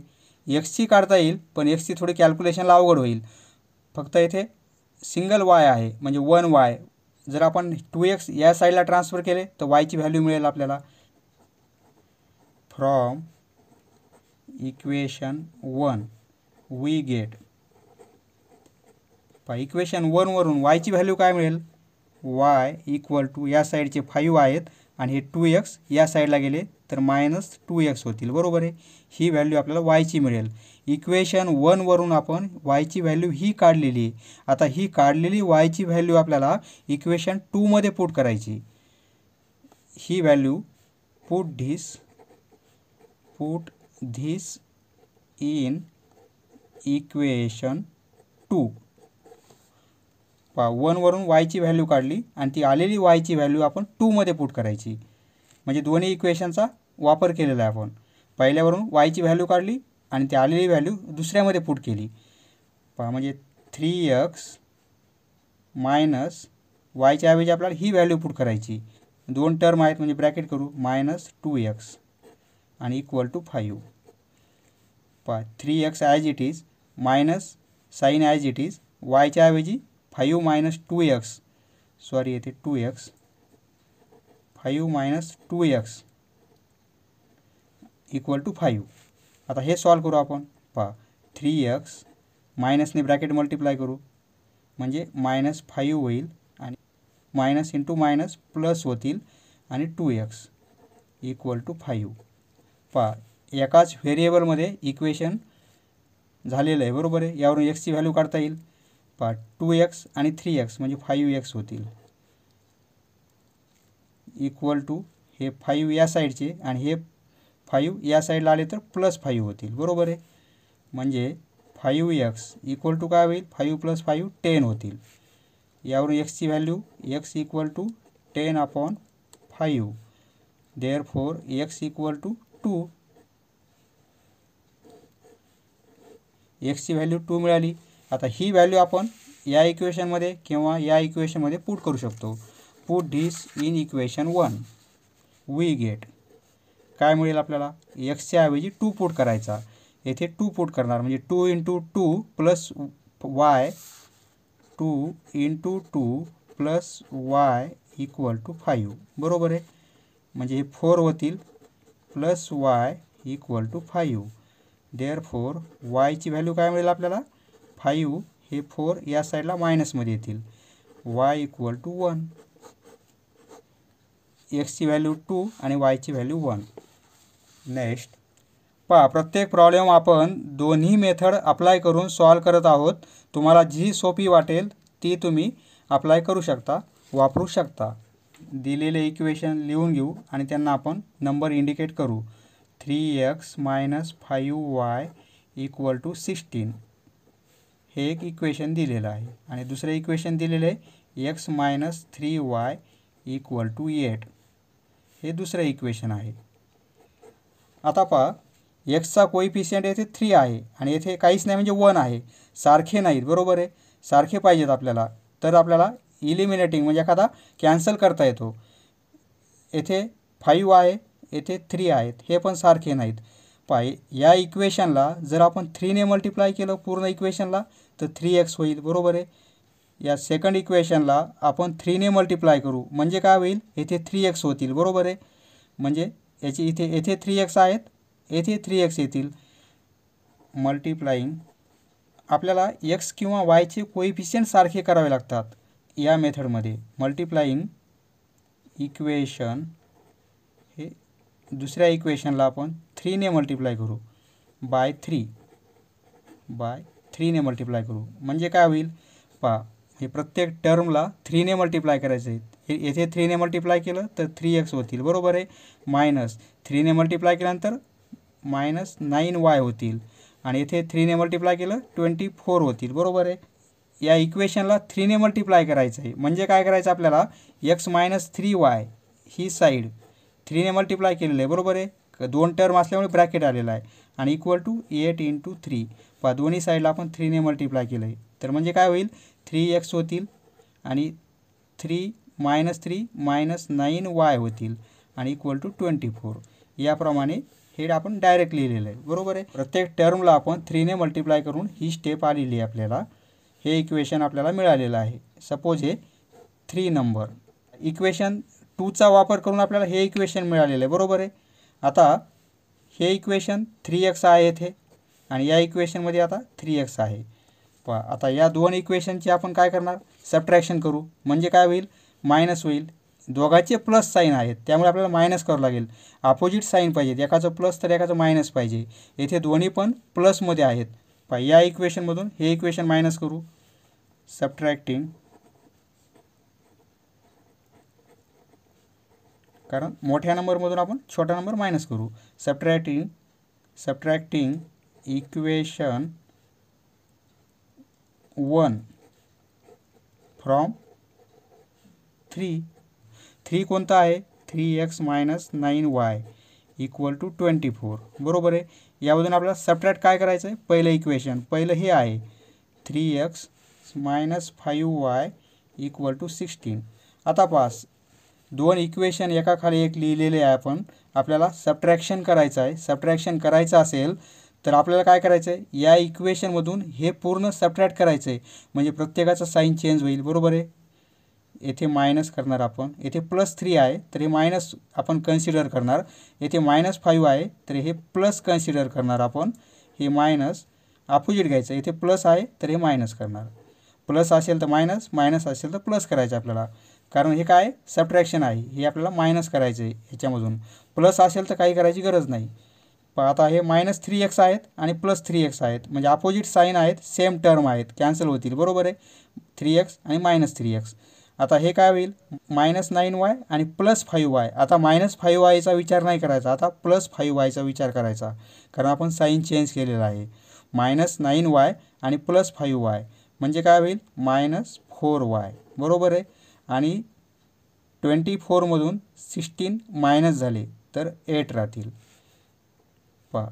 एक्सची काढता येईल पण एक्सची थोडी कैलक्युलेशन अवघड होईल फक्त सिंगल वाय है म्हणजे वन वाय जर आपण टू एक्स य साइडला ट्रांसफर के लिए तो वाई की वैल्यू मिले अपने from equation one we get पहा इक्वेशन वाई की वैल्यू का मिले वाय इक्वल टू य साइड साईडचे फाइव है आणि हे टू एक्स या साईडला गेले तर मायनस टू एक्स होतील बरोबर आहे ही व्हॅल्यू आपल्याला वायची मिळेल इक्वेशन वनवरून आपण वायची व्हॅल्यू ही काढलेली आता ही काढलेली वायची व्हॅल्यू आपल्याला इक्वेशन टूमध्ये पुट करायची ही value put this put this in equation two पा वन वनवरून वायची व्हॅल्यू काढली आणि ती आलेली वैल्यू अपन टू टूमध्ये पुट करायची म्हणजे दोन्ही इक्वेशनचा वापर केलेला आहे आपण पहिल्यावरून वायची व्हॅल्यू काढली आणि ती आलेली व्हॅल्यू दुसऱ्यामध्ये पुट के लिए म्हणजे थ्री एक्स मायनस वायच्या ऐवजी आपल्याला ही वैल्यू पुट करायची दोन टर्म है मे ब्रैकेट करूँ माइनस टू एक्स आणि इक्वल टू फाइव पहा three x as it is minus sign as it is वायच्या ऐवजी five minus two x sorry येते two x five minus two x equal to five आता हे solve करू आपण पहा थ्री एक्स मायनसने ब्रॅकेट मल्टिप्लाय करू म्हणजे मायनस फाईव्ह होईल आणि मायनस इंटू मायनस प्लस होतील आणि two x equal to five पहा एकाच व्हेरिएबलमध्ये इक्वेशन झालेलं आहे बरोबर आहे यावरून एक्सची व्हॅल्यू काढता येईल पार्ट टू एक्स आणि थ्री एक्स म्हणजे फाईव्ह एक्स होतील इक्वल टू हे फाईव्ह या साईडचे आणि हे फाईव्ह या साईडला आले तर प्लस फाईव्ह होतील बरोबर आहे म्हणजे फाईव्ह एक्स इक्वल टू काय होईल फाईव्ह प्लस फाईव्ह टेन होतील यावरून एक्सची value x equal to ten upon five there four x equal to two एक्सची व्हॅल्यू टू मिळाली आता ही व्हॅल्यू आपण या इक्वेशनमध्ये किंवा या इक्वेशनमध्ये पुट करू शकतो put this in equation one we get काय मिळेल आपल्याला एक्सच्या ऐवजी टू पुट करायचा येथे टू पुट करणार म्हणजे two into two plus y two into two plus y equal to five बरोबर आहे म्हणजे हे फोर होतील plus y equal to five therefore वायची व्हॅल्यू काय मिळेल आपल्याला फाईव्ह हे फोर या साईडला मायनसमध्ये येतील वाय इक्वल टू वन एक्सची व्हॅल्यू टू आणि वायची व्हॅल्यू वन नेक्स्ट पहा प्रत्येक प्रॉब्लेम आपण दोन्ही मेथड अप्लाय करून सॉल्व करत आहोत तुम्हाला जी सोपी वाटेल ती तुम्ही अप्लाय करू शकता वापरू शकता दिलेले इक्वेशन लिहून घेऊ आणि त्यांना आपण नंबर इंडिकेट करू three x minus five y equal to sixteen हे एक इक्वेशन दिलेलं आहे आणि दुसरं इक्वेशन दिलेलं आहे x minus three y equal to eight हे दुसरं इक्वेशन आहे आता पहा एक्सचा कोइफिशियंट येथे थ्री आहे आणि येथे काहीच नाही म्हणजे वन आहे सारखे नाहीत बरोबर आहे सारखे पाहिजेत आपल्याला तर आपल्याला इलिमिनेटिंग म्हणजे एखादा कॅन्सल करता येतो येथे फाईव्ह आहे येथे थ्री आहेत हे पण सारखे नाहीत पाय या इक्वेशनला जर आपण थ्रीने मल्टिप्लाय केलं पूर्ण इक्वेशनला तर थ्री एक्स होईल बरोबर आहे या सेकंड इक्वेशनला आपण थ्रीने मल्टिप्लाय करू म्हणजे काय होईल येथे थ्री एक्स होतील बरोबर आहे म्हणजे याची इथे येथे थ्री एक्स आहेत येथे थ्री एक्स येतील मल्टिप्लाईंग आपल्याला एक्स किंवा वायचे कोइफिशियंट सारखे करावे लागतात या मेथडमध्ये मल्टिप्लाईंग इक्वेशन दुसऱ्या इक्वेशनला आपण थ्रीने मल्टिप्लाय करू बाय थ्री बाय थ्रीने मल्टिप्लाय करू म्हणजे काय होईल पा हे प्रत्येक टर्मला थ्रीने मल्टिप्लाय करायचं आहे येथे थ्रीने मल्टिप्लाय केलं तर थ्री एक्स होतील बरोबर आहे मायनस थ्रीने मल्टिप्लाय केल्यानंतर मायनस नाईन वाय होतील आणि येथे थ्रीने मल्टिप्लाय केलं ट्वेंटी फोर होतील बरोबर आहे या इक्वेशनला थ्रीने मल्टिप्लाय करायचं आहे म्हणजे काय करायचं आपल्याला एक्स मायनस थ्री वाय ही साईड थ्री ने मल्टिप्लाय के लिए बरबर है दोन टर्म असल्यामुळे ब्रैकेट आवल आहे आणि equal to eight into three पहा दोन्ही साईडला आपण थ्रीने मल्टिप्लाय केलं आहे तर म्हणजे काय होईल थ्री एक्स होतील आणि three minus three minus nine y होती इक्वल टू ट्वेंटी फोर याप्रमाणे हे आपण डायरेक्ट लिहिलेलं है बरबर है प्रत्येक टर्मला थ्री ने मल्टिप्लाय करूँ ही स्टेप आलेली इक्वेशन आपल्याला मिळालेलं आहे सपोज है थ्री नंबर इक्वेशन टूचा वापर करून आपल्याला हे इक्वेशन मिळालेलं आहे बरोबर आहे आता हे इक्वेशन थ्री एक्स आहे येथे आणि या इक्वेशनमध्ये आता थ्री एक्स आहे प आता या दोन इक्वेशनची आपण काय करणार सबट्रॅक्शन करू म्हणजे काय होईल मायनस होईल दोघाचे प्लस साईन आहेत त्यामुळे आपल्याला मायनस करावं लागेल अपोजिट साईन पाहिजेत एकाचं प्लस तर एकाचं मायनस पाहिजे येथे दोन्ही पण प्लसमध्ये आहेत पा या इक्वेशनमधून हे इक्वेशन मायनस करू सबट्रॅक्टिंग कारण मोठ्या नंबरमधून आपण छोटा नंबर मायनस करूँ subtracting subtracting equation one from three three को आहे three x minus nine y equal to twenty four बरबर है यामधून आप सबट्रॅक्ट काय करायचं इक्वेशन पैल हे आहे three x minus five y equal to sixteen आता पास दोन इक्वेशन एकाखाली एक लिहिलेले आहे आपण आपल्याला सबट्रॅक्शन करायचं आहे सबट्रॅक्शन करायचं असेल तर आपल्याला काय करायचं आहे या इक्वेशनमधून हे पूर्ण सबट्रॅक्ट करायचं आहे म्हणजे प्रत्येकाचा साईन चेंज होईल बरोबर आहे येथे मायनस करणार आपण येथे प्लस थ्री आहे तर हे मायनस आपण कन्सिडर करणार येथे मायनस फाईव्ह आहे तर हे प्लस कन्सिडर करणार आपण हे मायनस अपोजिट घ्यायचं येथे प्लस आहे तर हे मायनस करणार प्लस असेल तर मायनस मायनस असेल तर प्लस करायचं आपल्याला कारण हे काय सबट्रॅक्शन आहे हे आपल्याला मायनस करायचं आहे ह्याच्यामधून प्लस असेल तर काही करायची गरज नाही पण आता हे मायनस थ्री एक्स आहेत आणि प्लस थ्री एक्स आहेत म्हणजे अपोजिट साईन आहेत सेम टर्म आहेत कॅन्सल होतील बरोबर आहे थ्री एक्स आणि मायनस थ्री एक्स आता हे काय होईल मायनस नाईन वाय आणि प्लस फाईव्ह वाय आता मायनस फाईव्ह वायचा विचार नाही करायचा आता प्लस फाईव्ह वायचा विचार करायचा कारण आपण साईन चेंज केलेला आहे मायनस नाईन वाय आणि प्लस फाईव्ह वाय म्हणजे काय होईल मायनस फोर वाय बरोबर आहे आणि ट्वेंटी फोरमधून सिक्स्टीन मायनस झाले तर एट राहतील पहा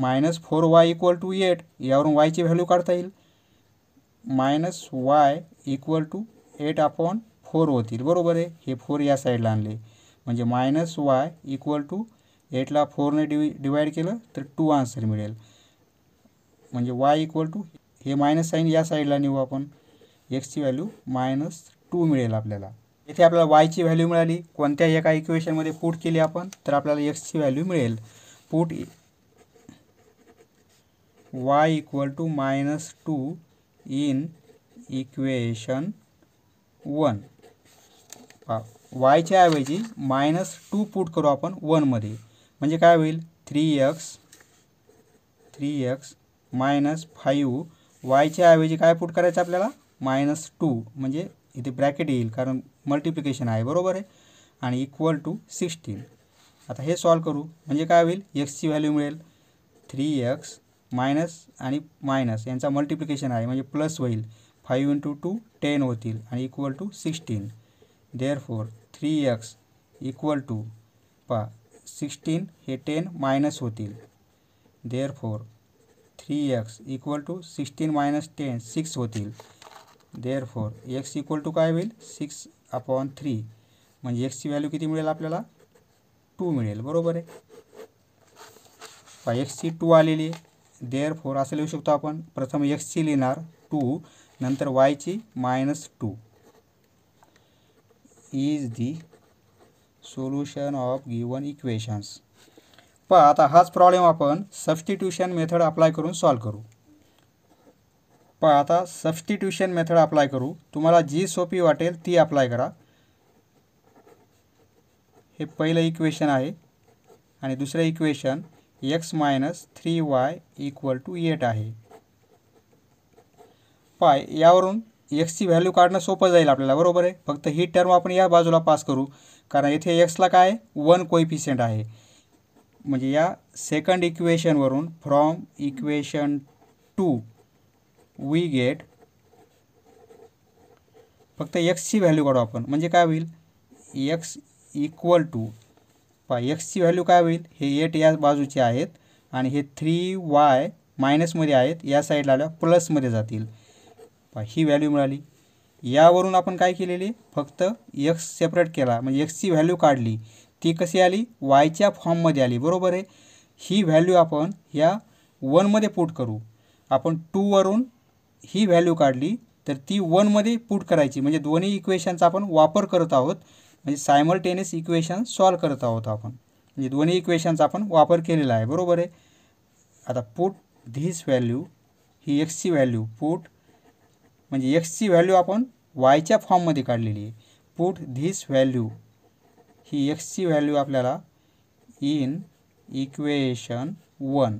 minus four y equal to eight यावरून वायची व्हॅल्यू काढता येईल minus y equal to eight upon four होतील बरोबर आहे हे फोर या साईडला आणले म्हणजे मायनस वाय इक्वल टू एटला फोरने डिवि डिवाईड केलं तर टू आन्सर मिळेल म्हणजे वाय इक्वल टू हे मायनस साईन या साईडला नेऊ आपण एक्सची व्हॅल्यू मायनस टू मिळेल आपल्याला इथे आपल्याला वायची व्हॅल्यू मिळाली कोणत्या एका इक्वेशनमध्ये पुट केली आपण तर आपल्याला एक्सची व्हॅल्यू मिळेल put y equal to minus two in equation one वायच्या ऐवजी मायनस टू पुट करू आपण वनमध्ये म्हणजे काय होईल three x three x minus five वायच्या ऐवजी काय पुट करायचं आपल्याला मायनस टू म्हणजे इथे ब्रॅकेट येईल कारण मल्टिप्लिकेशन आहे बरोबर आहे आणि इक्वल टू सिक्स्टीन आता हे सॉल्व करू म्हणजे काय होईल एक्सची व्हॅल्यू मिळेल थ्री एक्स मायनस आणि मायनस यांचा मल्टिप्लिकेशन आहे म्हणजे प्लस होईल फाईव्ह इंटू टू टेन होतील आणि equal to sixteen therefore three x equal to पा सिक्स्टीन हे टेन मायनस होतील therefore three x equal to sixteen minus ten six होतील there four x equal to काय होईल six upon three म्हणजे एक्सची व्हॅल्यू किती मिळेल आपल्याला टू मिळेल बरोबर आहे पहा एक्सची टू आलेली आहे देअर फोर असं लिहू शकतो आपण प्रथम एक्सची लिहिणार टू नंतर वायची minus two is the solution of given equations पहा आता हाच प्रॉब्लेम आपण सबस्टिट्यूशन मेथड अप्लाय करून सॉल्व करू पता आता सबस्टिट्यूशन मेथड अप्लाय करूँ तुम्हारा जी सोपी वाटेल ती अप्लाय करा हे पहिलं इक्वेशन है आणि दुसरं equation x minus three y equal to eight है पाय यावरून की वैल्यू काढणं सोप जाए अपने बरोबर है फक्त ही टर्म आपण या बाजूला पास करूँ कारण येथे एक्सला का वन कोइफिशियंट है मजे या सेकंड इक्वेशनवरून from equation two we get फक्त एक्सची व्हॅल्यू काढू आपण म्हणजे काय होईल एक्स इक्वल टू पा एक्सची व्हॅल्यू काय होईल हे एट या बाजूचे आहेत आणि हे थ्री वाय मायनसमध्ये आहेत या साईडला आल्या प्लसमध्ये जातील पा ही व्हॅल्यू मिळाली यावरून आपण काय केलेली फक्त एक्स सेपरेट केला म्हणजे एक्सची व्हॅल्यू काढली ती कशी आली वायच्या फॉर्ममध्ये आली बरोबर आहे ही व्हॅल्यू आपण ह्या वनमध्ये पुट करू आपण टूवरून ही व्हॅल्यू काढली तर ती वनमध्ये पुट करायची म्हणजे दोन्ही इक्वेशनचा आपण वापर करत आहोत म्हणजे सायमल्टेनियस इक्वेशन सॉल्व करत आहोत आपण म्हणजे दोन्ही इक्वेशनचा आपण वापर केलेला आहे बरोबर आहे आता पुट धीस व्हॅल्यू ही एक्सची व्हॅल्यू पुट म्हणजे एक्सची व्हॅल्यू आपण वायच्या फॉर्ममध्ये काढलेली आहे पुट धीस व्हॅल्यू ही एक्सची व्हॅल्यू आपल्याला इन इक्वेशन वन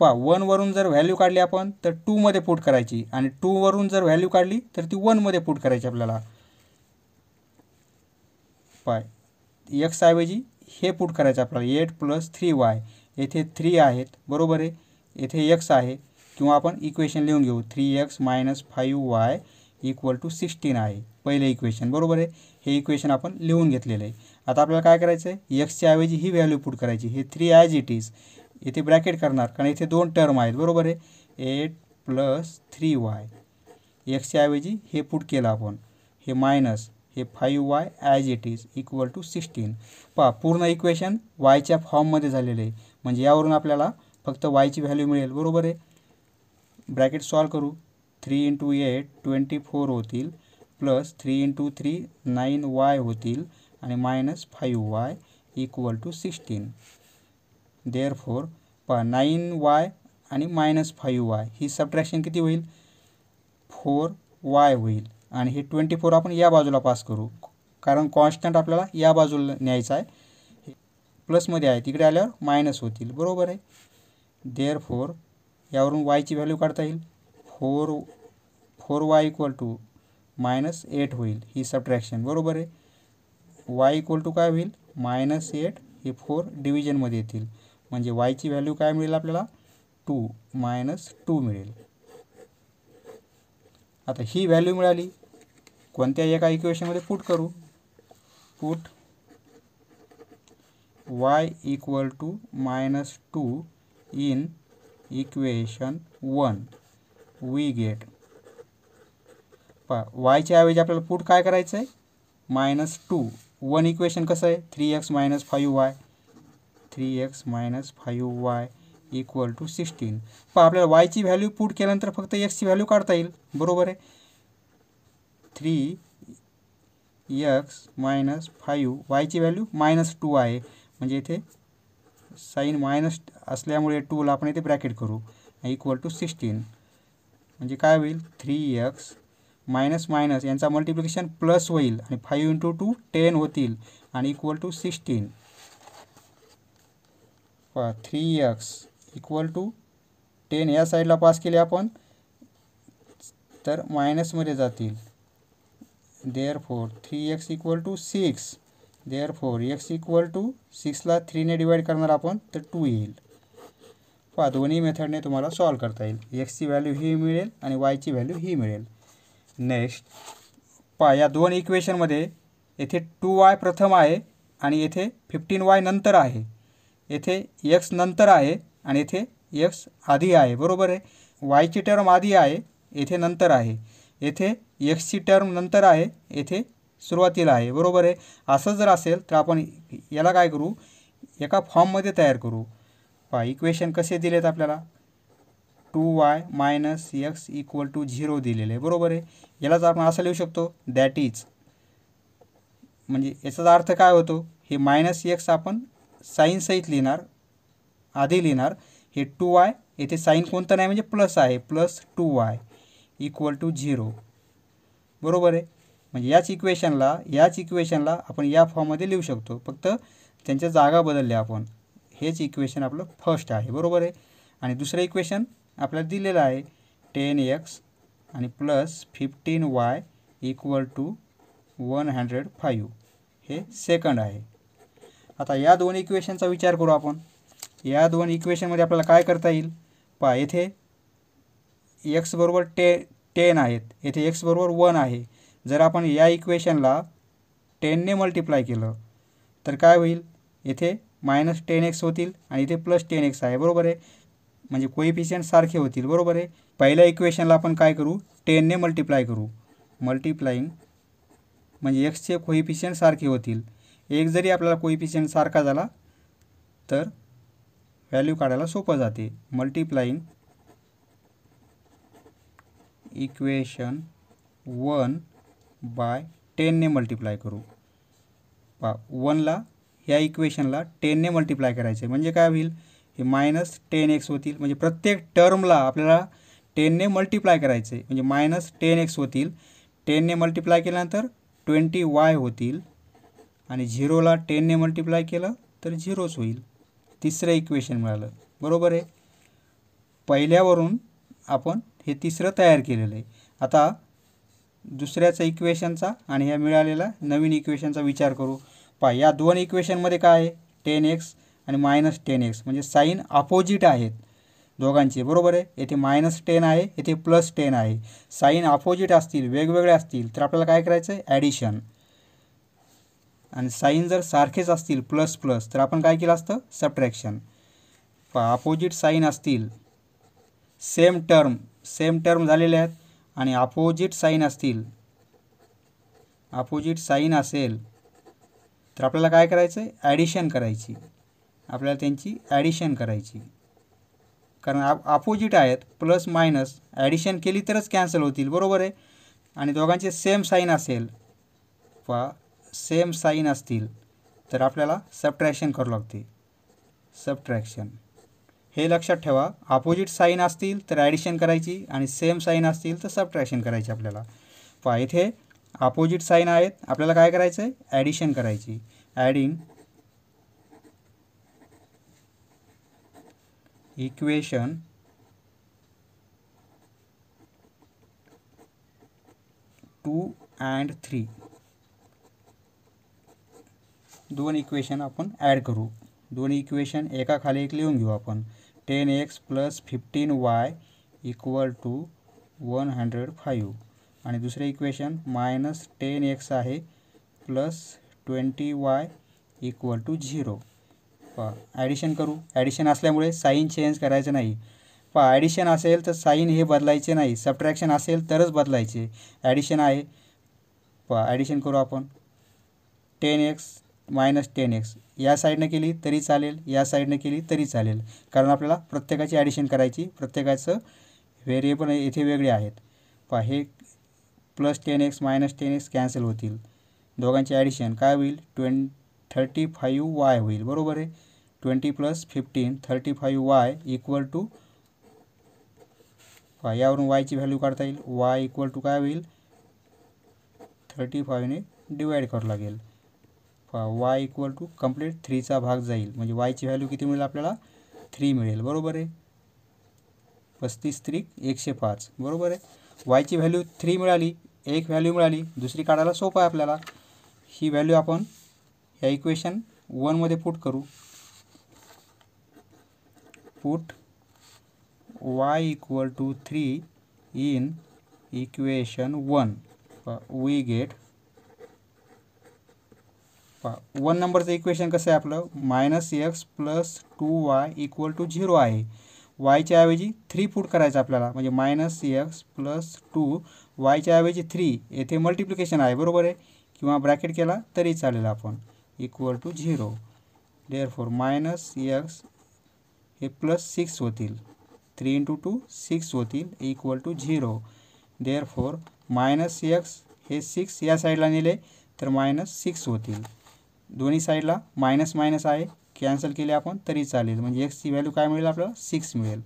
पहा वनवरून जर व्हॅल्यू काढली आपण तर टूमध्ये पुट करायची आणि टूवरून जर व्हॅल्यू काढली तर ती वनमध्ये पुट करायची आपल्याला पाय एक्सऐवजी हे पुट करायचं आपल्याला एट प्लस थ्री वाय येथे थ्री आहेत बरोबर आहे येथे एक्स आहे किंवा आपण इक्वेशन लिहून घेऊ three x minus five y equal to sixteen आहे पहिले इक्वेशन बरोबर आहे हे इक्वेशन आपण लिहून घेतलेलं आहे आता आपल्याला काय करायचं आहे एक्सच्या ऐवजी ही व्हॅल्यू पुट करायची हे थ्री ॲज इट इज इथे ब्रॅकेट करणार कारण इथे दोन टर्म आहेत बरोबर आहे एट प्लस थ्री वाय एक्सच्याऐवजी हे पुट केलं आपण हे मायनस हे five y as it is equal to sixteen पहा पूर्ण इक्वेशन वायच्या फॉर्ममध्ये झालेलं आहे म्हणजे यावरून आपल्याला फक्त वायची व्हॅल्यू मिळेल बरोबर आहे ब्रॅकेट सॉल्व करू three into eight twenty four होतील plus three into three nine y होतील आणि minus five y equal to sixteen therefore प नाइन वाय आणि फाइव वाय हि सब्ट्रैक्शन किती होईल फोर वाय हो ट्वेंटी फोर अपन य बाजूला पास करूँ कारण कॉन्स्टंट आपल्याला या बाजूला न्यायचा आहे प्लसमध्ये आहे तक आल्यावर मायनस होतील बराबर है देअर फोर यावरून वाय व्हॅल्यू काढता येईल four four y equal to minus eight होल हि सब्ट्रैक्शन बराबर है वाई इक्वल टू का होईल मायनस एट हे फोर डिविजन में मजे म्हणजे वायची वैल्यू का मिले अपने टू मैनस टू मिले आता हि वैल्यू मिळाली कोणत्या एका इक्वेशनमध्ये पुट करू put y equal to minus two in equation one we get पा वायच्या ऐवजी अपने पुट का मैनस टू वन इक्वेशन कस है three x minus five y three x minus five y equal to sixteen पण आपल्याला वायची व्हॅल्यू पुट केल्यानंतर फक्त एक्सची की वैल्यू येईल बरोबर है थ्री एक्स फाइव वाई वायची वैल्यू माइनस टू आहे म्हणजे इथे साईन मायनस असल्यामुळे टूला आपण इथे ब्रॅकेट करू इक्वल टू सिक्सटीन म्हणजे काय होईल थ्री एक्स मायनस माइनस यांचा मल्टिप्लिकेशन प्लस होल फाइव इंटू टू टेन होतील आणि इक्वल टू सिक्सटीन पहा three x equal to ten या साईडला पास केले आपण तर मायनसमध्ये जातील therefore three x equal to six there four x equal to सिक्सला थ्रीने डिवाईड करणार आपण तर टू येईल पहा दोन्ही मेथडने तुम्हाला सॉल्व करता येईल एक्सची व्हॅल्यू ही मिळेल आणि वायची व्हॅल्यू ही मिळेल नेक्स्ट पहा या दोन इक्वेशनमध्ये येथे टू वाय प्रथम आहे आणि येथे फिफ्टीन वाय नंतर आहे येथे एक्स नंतर आहे आणि येथे एक्स आधी आहे बरोबर आहे वायची टर्म आधी आहे येथे नंतर आहे येथे एक्सची टर्म नंतर आहे येथे सुरुवातीला आहे बरोबर आहे असं जर असेल तर आपण याला काय करू एका फॉर्ममध्ये तयार करू पहा इक्वेशन कसे दिलेत आपल्याला two y minus x equal to zero दिलेलं आहे बरोबर आहे यालाच आपण असं लिहू शकतो दॅट इज म्हणजे याचाच अर्थ काय होतो हे मायनस एक्स आपण साईन सहित लिहिणार आधी लिहिणार हे टू वाय येथे साईन कोणतं नाही म्हणजे प्लस आहे plus two y equal to zero बरोबर आहे म्हणजे याच इक्वेशनला याच इक्वेशनला आपण या फॉर्ममध्ये लिहू शकतो फक्त त्यांच्या जागा बदलल्या आपण हेच इक्वेशन आपलं फर्स्ट आहे बरोबर आहे आणि दुसरं इक्वेशन आपल्याला दिलेलं आहे टेन एक्स आणि plus fifteen y equal to one hundred five हे सेकंड आहे आता या दोन इक्वेशनचा विचार करू आपण या दोन इक्वेशनमध्ये आपल्याला काय करता येईल पहा येथे एक्स बरोबर टे टेन आहेत येथे एक्स बरोबर वन आहे जर आपण या इक्वेशनला टेनने मल्टिप्लाय केलं तर काय होईल येथे मायनस टेन एक्स होतील आणि इथे प्लस टेन एक्स आहे बरोबर आहे म्हणजे कोईफिशियंट सारखे होतील बरोबर आहे पहिल्या इक्वेशनला आपण काय करू टेनने मल्टिप्लाय करू मल्टिप्लाईंग म्हणजे एक्सचे कोईफिशियंट सारखे होतील एक जरी आपल्याला कोईफिशियंट सारखा झाला तर व्हॅल्यू काढायला सोपं जाते multiplying equation one by ten ने मल्टीप्लाय करूँ पा वनला ह्या इक्वेशनला ने मल्टीप्लाय कराए म्हणजे का होईल हे मायनस टेन एक्स होतील म्हणजे प्रत्येक टर्मला आपल्याला टेनने मल्टिप्लाय करायचे म्हणजे माइनस टेन एक्स होतील टेनने मल्टिप्लाय केल्यानंतर ट्वेंटी वाय होतील आणि झिरोला टेनने मल्टिप्लाय केलं तर झिरोच होईल तिसरं इक्वेशन मिळालं बरोबर आहे पहिल्यावरून आपण हे तिसरं तयार केलेलं आहे आता दुसऱ्याचा इक्वेशनचा आणि ह्या मिळालेला नवीन इक्वेशनचा विचार करू पहा या दोन इक्वेशनमध्ये काय आहे टेन एक्स आणि मायनस टेन एक्स म्हणजे साईन अपोजिट आहेत दोघांचे बरोबर आहे येथे मायनस टेन आहे येथे प्लस टेन आहे साईन अपोजिट असतील वेगवेगळे असतील तर आपल्याला काय करायचं आहे ॲडिशन आणि साईन जर सारखेच असतील प्लस प्लस तर आपण काय केलं असतं सबट्रॅक्शन अपोजिट साईन असतील सेम टर्म सेम टर्म झालेले आहेत आणि अपोजिट साईन असतील अपोजिट साईन असेल तर आपल्याला काय करायचं आहे ॲडिशन करायची आपल्याला त्यांची ॲडिशन करायची कारण आप अपोजिट आहेत प्लस मायनस ॲडिशन केली तरच कॅन्सल होतील बरोबर आहे आणि दोघांचे सेम साईन असेल पा सेम साईन असतील तर आपल्याला सबट्रॅक्शन करावं लागते सबट्रॅक्शन हे लक्षात ठेवा अपोजिट साईन असतील तर ॲडिशन करायची आणि सेम साईन असतील तर सबट्रॅक्शन करायची आपल्याला पहा इथे अपोजिट साईन आहेत आपल्याला काय करायचं आहे ॲडिशन करायची adding equation two and three दोन इक्वेशन अपन ऐड करूँ दोन इक्वेशन एकाखाली एक लिहून घेऊ अपन ten x plus fifteen y equal to one hundred five आ दूसरे इक्वेशन माइनस टेन एक्स है plus twenty y equal to zero पहा ॲडिशन करू ॲडिशन असल्यामुळे चेंज कराए नहीं पहा ॲडिशन असेल तर साईन हे बदलायचे नाही सबट्रॅक्शन असेल तरच बदलायचे ॲडिशन आहे पहा ॲडिशन करू आपण ten x minus ten x या साईडनं केली तरी चालेल या साईडनं केली तरी चालेल कारण आपल्याला प्रत्येकाची ॲडिशन करायची प्रत्येकाचं व्हेरिएबल येथे वेगळे आहेत पहा हे plus ten x minus ten x cancel होतील दोघांचे ॲडिशन काय होईल ट्वें थर्टी फाईव्ह वाय होईल बरोबर आहे twenty plus fifteen thirty five y equal to पहा यावरून वायची व्हॅल्यू काढता येईल वाय इक्वल टू काय होईल थर्टी फायवने डिवाईड करावं लागेल पहा वाय इक्वल टू कम्प्लीट थ्रीचा भाग जाईल म्हणजे वायची व्हॅल्यू किती मिळेल आपल्याला थ्री मिळेल बरोबर आहे पस्तीस त्रिक एकशे पाच बरोबर आहे वायची व्हॅल्यू थ्री मिळाली एक व्हॅल्यू मिळाली दुसरी काढायला सोपं आहे आपल्याला ही व्हॅल्यू आपण ह्या इक्वेशन वनमध्ये पुट करू put y equal to three in equation one we get पहा वन नंबरचं इक्वेशन कसं आहे आपलं minus x plus two y equal to zero आहे वायच्या ऐवजी थ्री फूट करायचं आपल्याला म्हणजे मायनस एक्स प्लस टू वायच्या ऐवजी थ्री येथे मल्टिप्लिकेशन आहे बरोबर आहे किंवा ब्रॅकेट केला तरी चालेल आपण equal to zero therefore minus x हे प्लस सिक्स होतील थ्री इंटू टू सिक्स होतील equal to zero therefore minus x हे सिक्स या साईडला नेले तर मायनस सिक्स होतील दोन्ही साईडला मायनस मायनस आहे कॅन्सल केले आपण तरी चालेल म्हणजे एक्सची व्हॅल्यू काय मिळेल आपल्याला सिक्स मिळेल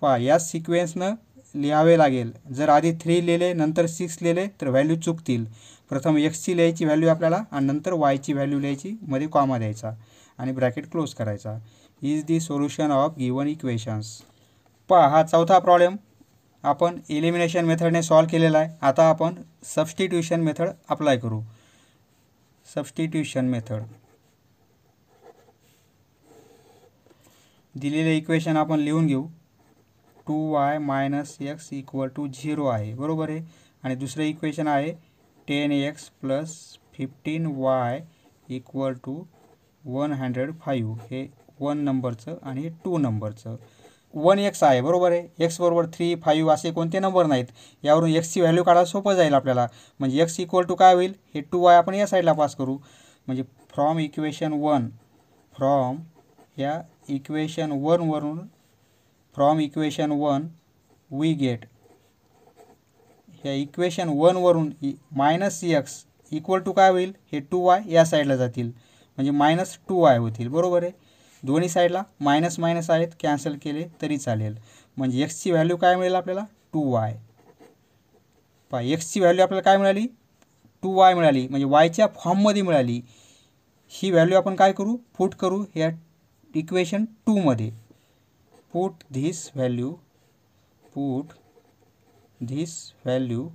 पहा या सिक्वेन्सनं लिहावे लागेल जर आधी थ्री लिहिले नंतर सिक्स लिहिले तर व्हॅल्यू चुकतील प्रथम एक्सची लिहायची व्हॅल्यू आपल्याला आणि नंतर वायची व्हॅल्यू लिहायची मध्ये कॉमा द्यायचा आणि ब्रॅकेट क्लोज करायचा is the solution of given equations पहा हा चौथा प्रॉब्लेम आपण एलिमिनेशन मेथडने सॉल्व केलेला आहे आता आपण सब्स्टिट्यूशन मेथड अप्लाय करू सबस्टिट्यूशन मेथड दिलेलं इक्वेशन आपण लिहून घेऊ two y minus x equal to zero आहे बरोबर आहे आणि दुसरं इक्वेशन आहे ten x plus fifteen y equal to one hundred five हे वन नंबरचं आणि टू नंबरचं वन एक्स आहे बरोबर आहे एक्स बरोबर थ्री फाईव्ह असे कोणते नंबर नाहीत यावरून एक्सची व्हॅल्यू काढायला सोपं जाईल आपल्याला म्हणजे एक्स इक्वल टू काय होईल हे टू वाय आपण या साईडला पास करू म्हणजे फ्रॉम इक्वेशन वन फ्रॉम या इक्वेशन वनवरून from equation one we get ह्या इक्वेशन वनवरून इ मायनस एक्स इक्वल टू काय होईल हे टू वाय या साईडला जातील म्हणजे मायनस टू वाय होतील बरोबर आहे दोन्ही साईडला मायनस मायनस आहेत कॅन्सल केले तरी चालेल म्हणजे एक्सची व्हॅल्यू काय मिळेल आपल्याला टू वाय पहा एक्सची व्हॅल्यू आपल्याला काय मिळाली टू वाय मिळाली म्हणजे वायच्या फॉर्ममध्ये मिळाली ही व्हॅल्यू आपण काय करू पुट करू या इक्वेशन टूमध्ये put this value put this value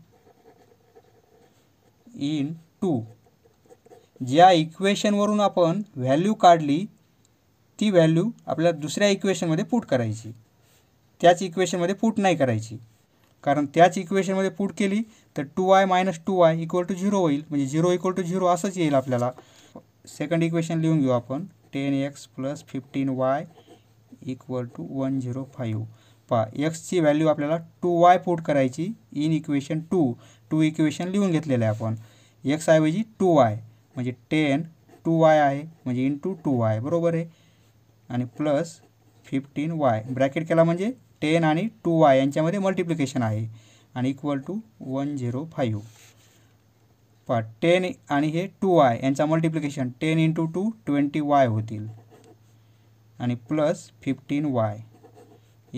in two ज्या इक्वेशनवरून आपण व्हॅल्यू काढली ती व्हॅल्यू आपल्याला दुसऱ्या इक्वेशनमध्ये पुट करायची त्याच इक्वेशनमध्ये पुट नहीं करायची कारण त्याच इक्वेशनमध्ये पुट के लिए तो two y minus two y equal to zero होल जीरो इक्वल टू जीरो असंच सेकंड इक्वेशन लिहून घेऊ आपण ten x plus fifteen y equal to one zero five पा एक्स की वैल्यू अपने टू वाय पुट करायची in equation two two equation लिहून घेतलेलं आहे आपण two y ten two y है म्हणजे इन टू टू वाय बरबर है आणि प्लस फिफ्टीन वाय ब्रॅकेट केला म्हणजे टेन आणि टू वाय यांच्यामध्ये मल्टिप्लिकेशन आहे आणि equal to one zero five पहा टेन आणि हे टू वाय यांचा multiplication ten into two twenty y होतील आणि plus fifteen y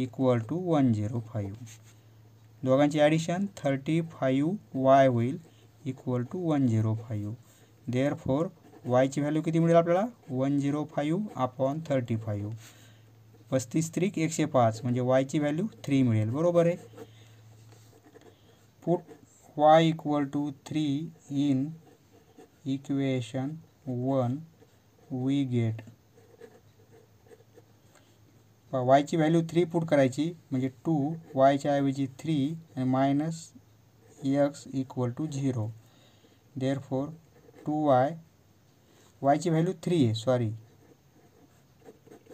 equal to one zero five दोघांची ॲडिशन थर्टी फाईव्ह वाय होईल equal to one zero five therefore वायची value किती मिळेल आपल्याला one zero five upon thirty five पस्तीस त्रीक एकशे पांच वाई वायची वैल्यू थ्री मिले बरोबर है put y equal to three in equation one we get y वायची वैल्यू थ्री पुट करायची टू वाई ऐवजी थ्री आणि minus x equal to zero therefore two y वायची व्हॅल्यू थ्री आहे सॉरी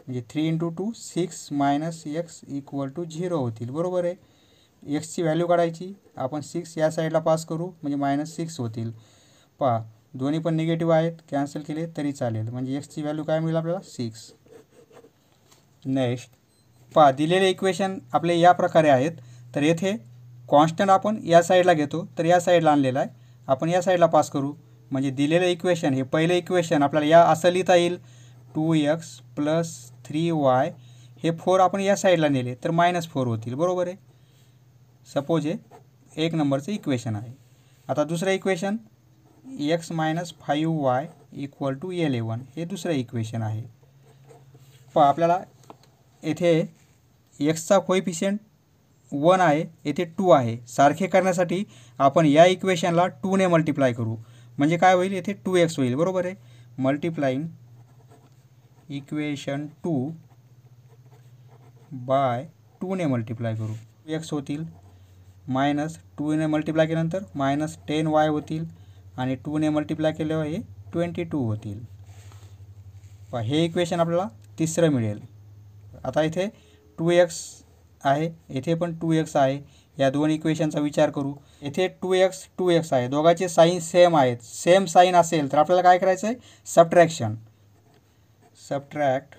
म्हणजे three into two six minus x equal to zero होतील बरोबर आहे एक्सची व्हॅल्यू काढायची आपण सिक्स या साईडला पास करू म्हणजे मायनस सिक्स होतील पहा दोन्ही पण निगेटिव्ह आहेत कॅन्सल केले तरी चालेल म्हणजे एक्सची व्हॅल्यू काय मिळेल आपल्याला सिक्स नेक्स्ट पहा दिलेले इक्वेशन आपले या प्रकारे आहेत तर येथे कॉन्स्टंट आपण या साईडला घेतो तर या साईडला आणलेला आहे आपण या साईडला पास करू म्हणजे दिलेलं इक्वेशन हे पहिलं इक्वेशन आपल्याला या असं लिहिता येईल two x plus three y हे फोर आपण या साईडला नेले तर मायनस फोर होतील बरोबर आहे सपोज हे एक नंबरचं इक्वेशन आहे आता दुसरं equation x minus five y equal to eleven हे दुसरं इक्वेशन आहे प आपल्याला येथे एक्सचा कोइफिशियंट वन आहे येथे टू आहे सारखे करण्यासाठी आपण या इक्वेशनला टूने मल्टिप्लाय करू मजे का होईल येथे टू एक्स होईल बरोबर आहे multiplying equation two by two ने मल्टीप्लाय करूँ टू एक्स होतील मायनस टूने मल्टिप्लाय केल्यानंतर माइनस टेन वाय होतील आणि टूने मल्टिप्लाय केल्यावर हे ट्वेंटी टू होतील हे इक्वेशन आपल्याला तिसरं मिळेल आता इथे टू एक्स आहे येथे पण टू एक्स आहे या दोन इक्वेशनचा विचार करू येथे टू एक्स टू एक्स आहे दोघांचे साईन सेम आहेत सेम साईन असेल तर आपल्याला काय करायचं आहे subtraction subtract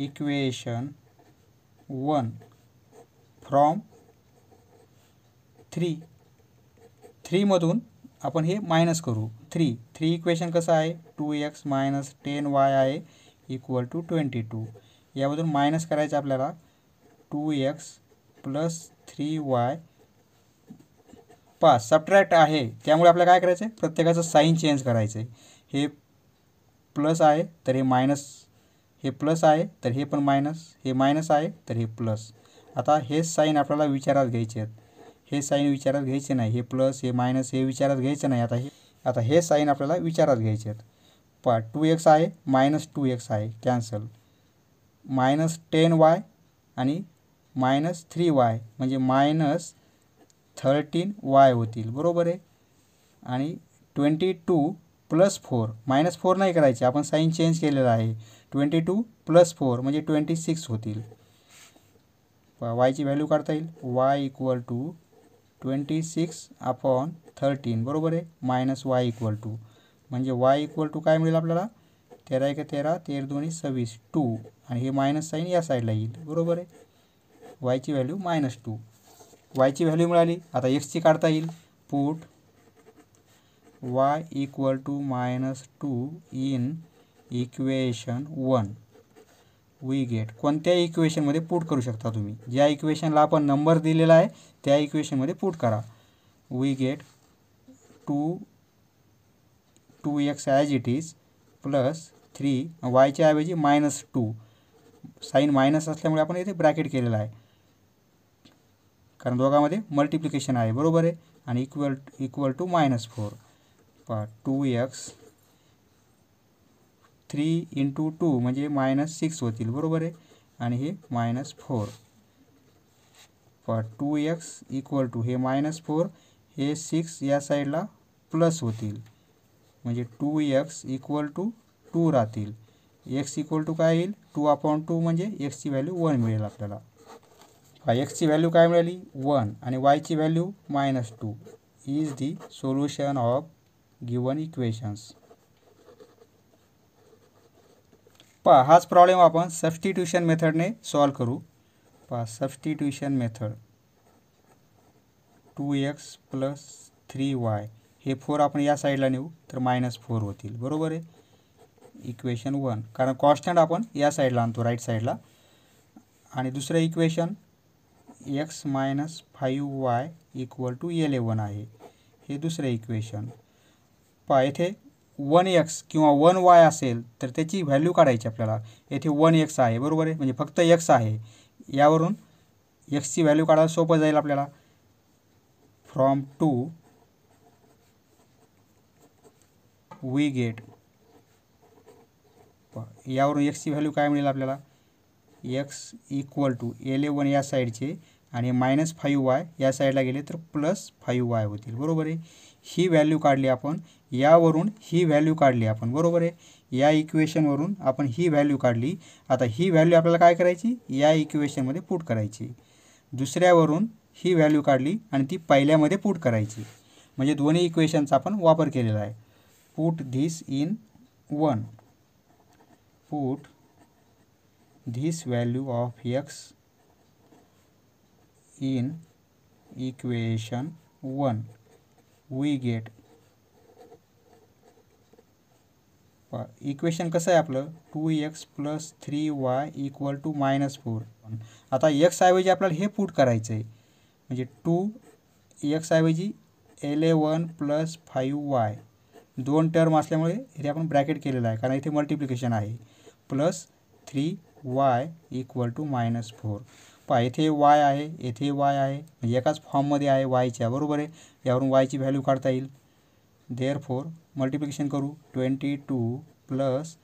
equation one from three थ्रीमधून आपण हे मायनस करू थ्री थ्री इक्वेशन कसं आहे two x minus ten y आहे इक्वल टू ट्वेंटी टू यामधून मायनस करायचं आपल्याला two x plus three y पाच सबट्रॅक्ट आहे त्यामुळे आपल्याला काय करायचं आहे प्रत्येकाचं साईन चेंज करायचं आहे हे प्लस आहे तर हे मायनस हे प्लस आहे तर हे पण मायनस हे मायनस आहे तर हे प्लस आता हे साईन आपल्याला विचारात घ्यायचे आहेत हे साईन विचारात घ्यायचे नाही हे प्लस हे मायनस हे विचारात घ्यायचं नाही आता हे आता हे साईन आपल्याला विचारात घ्यायचे आहेत पा टू एक्स आहे मायनस टू एक्स आहे कॅन्सल मायनस टेन वाय आणि मायनस थ्री वाय म्हणजे मायनस थर्टीन वाय होतील बरोबर आहे आणि twenty two plus four minus four नाही करायचे आपण साईन चेंज केलेला आहे ट्वेंटी टू प्लस फोर म्हणजे ट्वेंटी सिक्स होतील वायची व्हॅल्यू काढता येईल y equal to twenty six upon thirteen बरोबर आहे मायनस वाय इक्वल टू म्हणजे वाय इक्वल टू काय मिळेल आपल्याला तेरा एक तेरा तेर दोन्ही सव्वीस टू आणि हे मायनस साईन या साईडला येईल बरोबर आहे वायची व्हॅल्यू मायनस टू वायची व्हॅल्यू मिळाली आता एक्सची काढता येईल put y equal to minus two in equation one we get कोणत्या इक्वेशनमध्ये पुट करू शकता तुम्ही ज्या इक्वेशनला आपण नंबर दिलेला आहे त्या इक्वेशनमध्ये पुट करा we get two two x as it is plus three वायच्या ऐवजी मायनस टू साईन मायनस असल्यामुळे आपण इथे ब्रॅकेट केलेला आहे कारण दोघांमध्ये मल्टिप्लिकेशन आहे बरोबर आहे आणि equal equal to minus four प two x three into two म्हणजे मायनस सिक्स होतील बरोबर आहे आणि हे मायनस फोर प टू एक्स इक्वल टू हे मायनस फोर हे सिक्स या साईडला प्लस होतील म्हणजे two x equal to two राहतील एक्स इक्वल टू काय येईल टू अपॉन टू म्हणजे एक्सची व्हॅल्यू वन मिळेल आपल्याला हा एक्सची व्हॅल्यू काय मिळाली वन आणि वायची value minus two is the solution of given equations पहा हाच प्रॉब्लेम आपण सब्स्टिट्यूशन मेथडने सॉल्व करू पहा substitution method two x plus three y हे फोर आपण या साईडला नेऊ तर मायनस फोर होतील बरोबर आहे इक्वेशन वन कारण कॉन्स्टंट आपण या साईडला आणतो राईट साईडला आणि दुसरं equation x minus five y equal to eleven आहे हे दुसरं इक्वेशन पहा येथे वन एक्स किंवा वन वाय असेल तर त्याची व्हॅल्यू काढायची आपल्याला येथे वन एक्स आहे बरोबर आहे म्हणजे फक्त एक्स आहे यावरून एक्सची व्हॅल्यू काढायला सोपं जाईल आपल्याला फ्रॉम टू वी गेट प एक्स एक्सची व्हॅल्यू काय मिळेल आपल्याला x equal to eleven या साईडचे आणि मायनस फाईव्ह वाय या साईडला गेले तर प्लस फाईव्ह वाय होतील बरोबर आहे ही व्हॅल्यू काढली आपण यावरून ही व्हॅल्यू काढली आपण बरोबर आहे या इक्वेशनवरून आपण ही व्हॅल्यू काढली आता ही व्हॅल्यू आपल्याला काय करायची या इक्वेशनमध्ये पुट करायची दुसऱ्यावरून ही व्हॅल्यू काढली आणि ती पहिल्यामध्ये पुट करायची म्हणजे दोन्ही इक्वेशनचा आपण वापर केलेला आहे put this in one put this value of x in equation 1 we get equation कसं आहे आपलं two x plus three y equal to minus four आता एक्सऐवजी आपल्याला हे पुट करायचं आहे म्हणजे टू एक्सऐवजी एलेवन प्लस फाईव्ह वाय दोन टर्म असल्यामुळे इथे आपण ब्रॅकेट केलेलं आहे कारण इथे मल्टिप्लिकेशन आहे plus three y equal to minus four पहा येथे वाय आहे येथे वाय आहे म्हणजे एकाच फॉर्ममध्ये आहे वायच्या बरोबर आहे यावरून वायची व्हॅल्यू काढता येईल देअर फोर मल्टिप्लिकेशन करू twenty two plus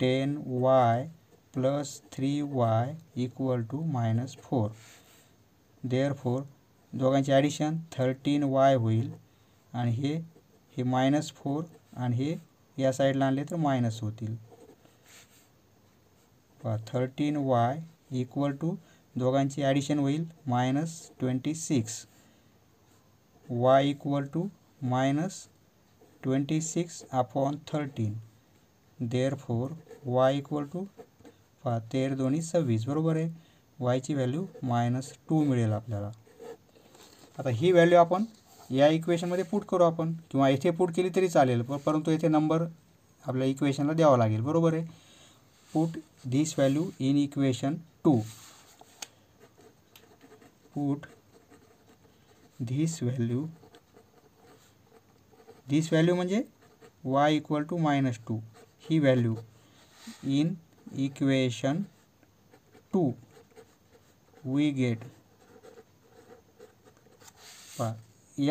ten y plus three y equal to minus four therefore दोघांचे ॲडिशन थर्टीन वाय होईल आणि हे हे मायनस फोर आणि हे या साईडला आणले तर मायनस होतील पहा थर्टीन वाय इक्वल टू दोघांची ॲडिशन होईल minus twenty six y equal to minus twenty six upon thirteen therefore y equal to पहा तेर दोन्ही सव्वीस बरोबर आहे वायची व्हॅल्यू मायनस टू मिळेल आपल्याला आता ही व्हॅल्यू आपण या इक्वेशनमध्ये पुट करू आपण किंवा इथे पुट केली तरी चालेल परंतु येथे नंबर आपल्या इक्वेशनला द्यावा लागेल बरोबर आहे put this value in equation 2 put this value this value म्हणजे y equal to minus two ही value in equation two we get पा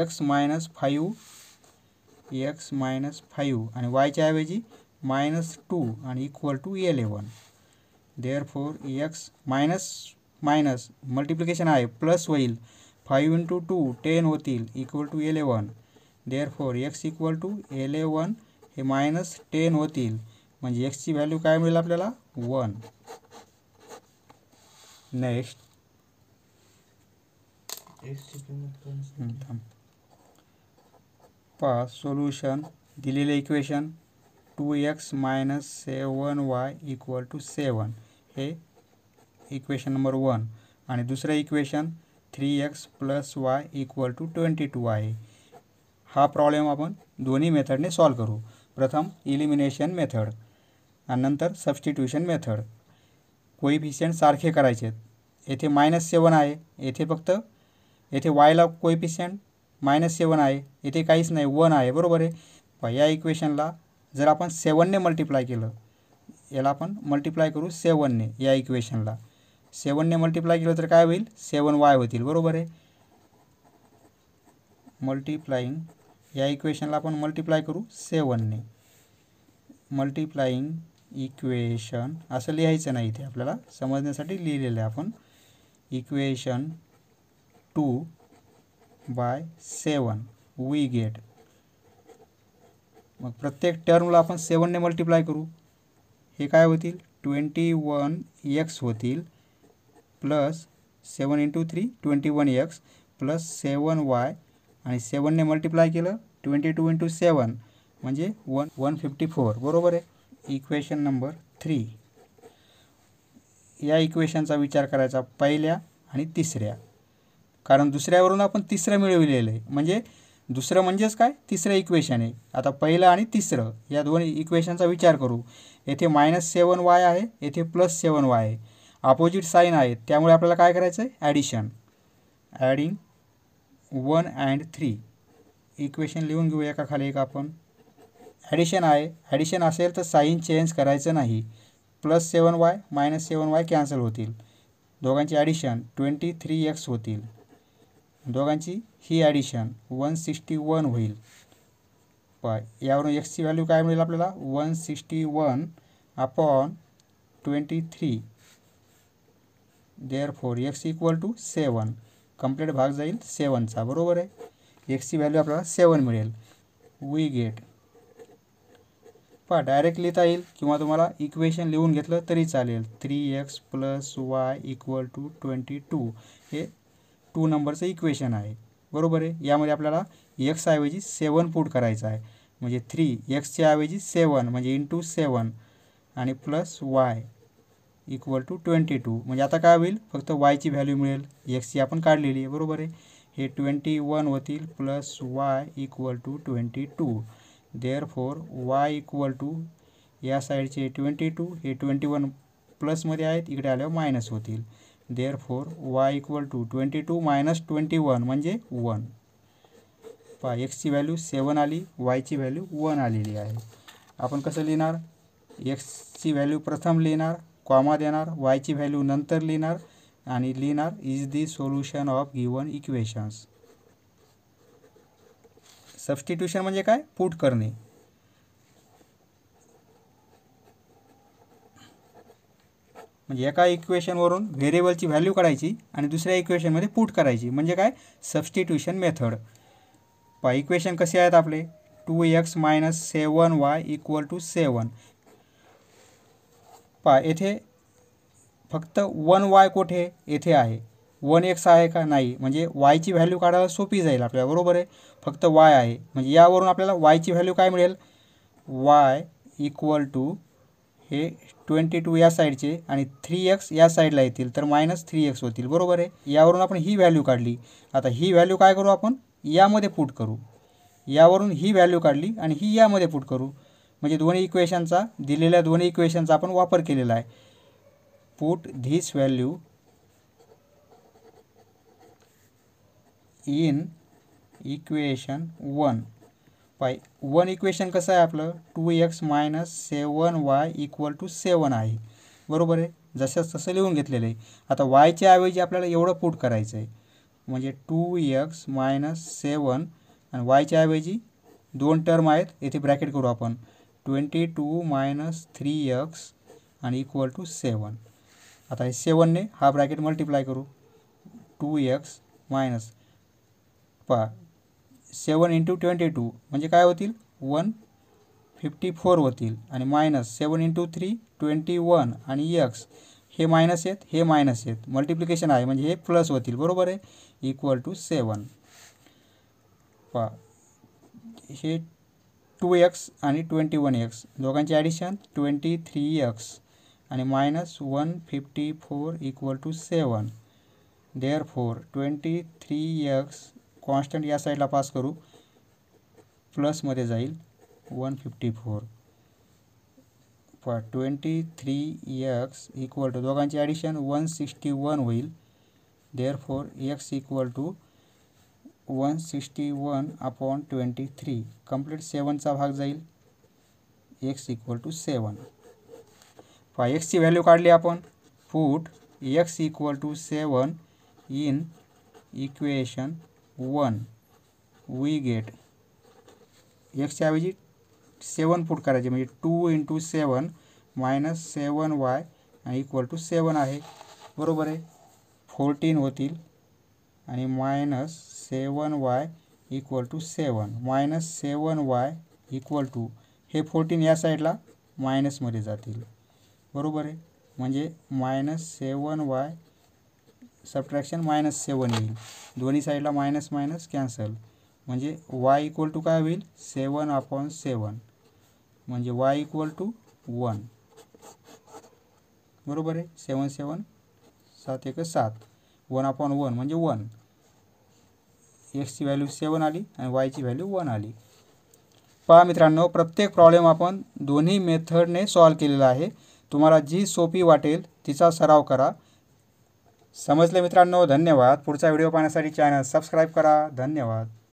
x minus five x minus five आणि वायच्या ऐवजी टू आणि equal to eleven there four x minus minus multiplication आहे plus होईल five into two ten होतील equal to eleven there four x equal to eleven हे minus ten होतील म्हणजे एक्सची व्हॅल्यू काय मिळेल आपल्याला वन नेक्स्ट पा सोल्यूशन दिलेले equation to x minus seven y equal to seven हे इक्वेशन नंबर वन आणि दुसरं equation three x plus y equal to twenty two आहे हा प्रॉब्लेम आपण दोन्ही मेथडने सॉल्व करू प्रथम इलिमिनेशन मेथड आणि नंतर सब्स्टिट्यूशन मेथड कोईफिशियंट सारखे करायचे येथे मायनस सेवन आहे येथे फक्त येथे वायला कोईफिशियंट मायनस सेवन आहे येथे काहीच नाही वन आहे बरोबर आहे या इक्वेशनला जर आपण सेवनने मल्टिप्लाय केलं याला आपण मल्टिप्लाय करू सेवनने या इक्वेशनला सेवनने मल्टिप्लाय केलं तर काय होईल सेवन वाय होतील बरोबर आहे मल्टिप्लाईंग या इक्वेशनला आपण मल्टिप्लाय करू सेवनने मल्टिप्लाईंग इक्वेशन असं लिहायचं नाही इथे आपल्याला समजण्यासाठी लिहिलेलं आहे आपण equation two by seven we get मग प्रत्येक टर्मला आपण सेवनने मल्टिप्लाय करू हे काय होतील ट्वेंटी वन एक्स होतील plus seven into three twenty one x plus seven y आणि सेवनने मल्टिप्लाय केलं ट्वेंटी टू इंटू सेवन म्हणजे वन वन फिफ्टी फोर बरोबर आहे इक्वेशन नंबर थ्री या इक्वेशनचा विचार करायचा पहिल्या आणि तिसऱ्या कारण दुसऱ्यावरून आपण तिसरं मिळविलेलं आहे म्हणजे दुसरं म्हणजेच काय तिसरं इक्वेशन आहे आता पहिलं आणि तिसरं या दोन इक्वेशनचा विचार करू येथे मायनस सेवन वाय आहे येथे प्लस सेवन वाय आहे अपोजिट साईन आहे त्यामुळे आपल्याला काय करायचं आहे addition adding one and three equation लिहून घेऊ एका खाली एक आपण ॲडिशन आहे ॲडिशन असेल तर साईन चेंज करायचं नाही plus seven y minus seven y cancel होतील दोघांचे ॲडिशन ट्वेंटी थ्री एक्स होतील दोघांची ही ॲडिशन वन सिक्स्टी वन होईल प यावरून एक्सची व्हॅल्यू काय मिळेल आपल्याला one sixty one upon twenty three there four x equal to seven complete भाग जाईल सेवनचा बरोबर आहे एक्सची व्हॅल्यू आपल्याला सेवन मिळेल वी गेट पहा डायरेक्ट लिहिता येईल किंवा तुम्हाला इक्वेशन लिहून घेतलं तरी चालेल three x plus y equal to twenty two हे टू नंबरचं इक्वेशन आहे बरोबर आहे यामध्ये आपल्याला एक्सऐवजी सेवन पुट करायचं आहे म्हणजे थ्री एक्सच्या ऐवजी सेवन म्हणजे टू सेवन आणि plus y equal to twenty two म्हणजे आता काय होईल फक्त वायची व्हॅल्यू मिळेल एक्सची आपण काढलेली आहे बरोबर आहे हे ट्वेंटी वन होतील plus y equal to twenty two therefore y equal to या साईडचे ट्वेंटी टू हे ट्वेंटी वन प्लसमध्ये आहेत इकडे आल्यावर मायनस होतील therefore y equal to twenty two minus twenty one म्हणजे वन पहा एक्सची व्हॅल्यू सेवन आली वायची व्हॅल्यू वन आलेली आहे आपण कसं लिहिणार एक्सची व्हॅल्यू प्रथम लिहिणार कॉमा देणार वायची व्हॅल्यू नंतर लिहिणार आणि लिहिणार is the solution of given equations substitution म्हणजे काय पुट करणे म्हणजे एका इक्वेशनवरून व्हेरिएबलची व्हॅल्यू काढायची आणि दुसऱ्या इक्वेशनमध्ये पुट करायची म्हणजे काय सबस्टिट्यूशन मेथड पहा इक्वेशन कसे आहेत आपले two x minus seven y equal to seven पहा येथे फक्त वन वाय कुठे येथे आहे वन एक्स आहे का नाही म्हणजे वायची व्हॅल्यू काढायला सोपी जाईल आपल्याला बरोबर आहे फक्त वाय आहे म्हणजे यावरून आपल्याला वायची व्हॅल्यू काय मिळेल वाय इक्वल टू हे ट्वेंटी टू या साईडचे आणि थ्री एक्स या साईडला येतील तर मायनस थ्री एक्स होतील बरोबर आहे यावरून आपण ही व्हॅल्यू काढली आता ही व्हॅल्यू काय करू आपण यामध्ये पुट करू यावरून ही व्हॅल्यू काढली आणि ही यामध्ये पुट करू म्हणजे दोन्ही इक्वेशनचा दिलेल्या दोन्ही इक्वेशनचा आपण वापर केलेला आहे put this value in equation one पाय वन इक्वेशन कसं आहे आपलं two x minus seven y equal to seven आहे बरोबर आहे जसंच तसं लिहून घेतलेलं आहे आता वायच्या ऐवजी आपल्याला एवढं पुट करायचं आहे म्हणजे टू एक्स मायनस सेवन आणि वायच्या ऐवजी दोन टर्म आहेत येथे ब्रॅकेट करू आपण twenty two minus three x आणि इक्वल टू सेवन आता हे सेवनने हा ब्रॅकेट मल्टिप्लाय करू टू एक्स मायनस पा सेवन इंटू ट्वेंटी टू म्हणजे काय होतील वन फिफ्टी फोर होतील आणि minus seven into three twenty one आणि यक्स हे मायनस आहेत हे मायनस आहेत मल्टिप्लिकेशन आहे म्हणजे हे प्लस होतील बरोबर आहे इक्वल टू सेवन पा हे टू एक्स आणि ट्वेंटी वन एक्स दोघांचे ॲडिशन ट्वेंटी थ्री एक्स आणि minus one fifty four equal to seven therefore twenty three x constant या साईडला पास करू प्लसमध्ये जाईल वन फिफ्टी फोर प twenty three x equal to दोघांची ॲडिशन वन सिक्स्टी वन होईल there four x equal to one sixty one upon twenty three complete सेवनचा भाग जाईल एक्स इक्वल टू सेवन पहा एक्सची व्हॅल्यू काढली आपण put x equal to seven in equation one we get एक्सच्या ऐवजी सेवन पुट करायचे म्हणजे two into seven minus seven y equal to seven आहे बरोबर आहे फोर्टीन होतील आणि minus seven y equal to seven minus seven y equal to हे फोर्टीन या साईडला मायनसमध्ये जातील बरोबर आहे म्हणजे minus seven y subtraction minus seven येईल दोन्ही साईडला मायनस मायनस कॅन्सल म्हणजे वाय इक्वल टू काय होईल सेवन अपॉन सेवन म्हणजे वाय इक्वल टू वन बरोबर आहे सेवन सेवन सात एक सात वन अपॉन वन म्हणजे वन एक्सची व्हॅल्यू सेवन आली आणि वायची व्हॅल्यू वन आली पहा मित्रांनो प्रत्येक प्रॉब्लेम आपण दोन्ही मेथडने सॉल्व केलेला आहे तुम्हाला जी सोपी वाटेल तिचा सराव करा समजले मित्रांनो धन्यवाद पुढचा व्हिडिओ पाहण्यासाठी चॅनल सबस्क्राईब करा धन्यवाद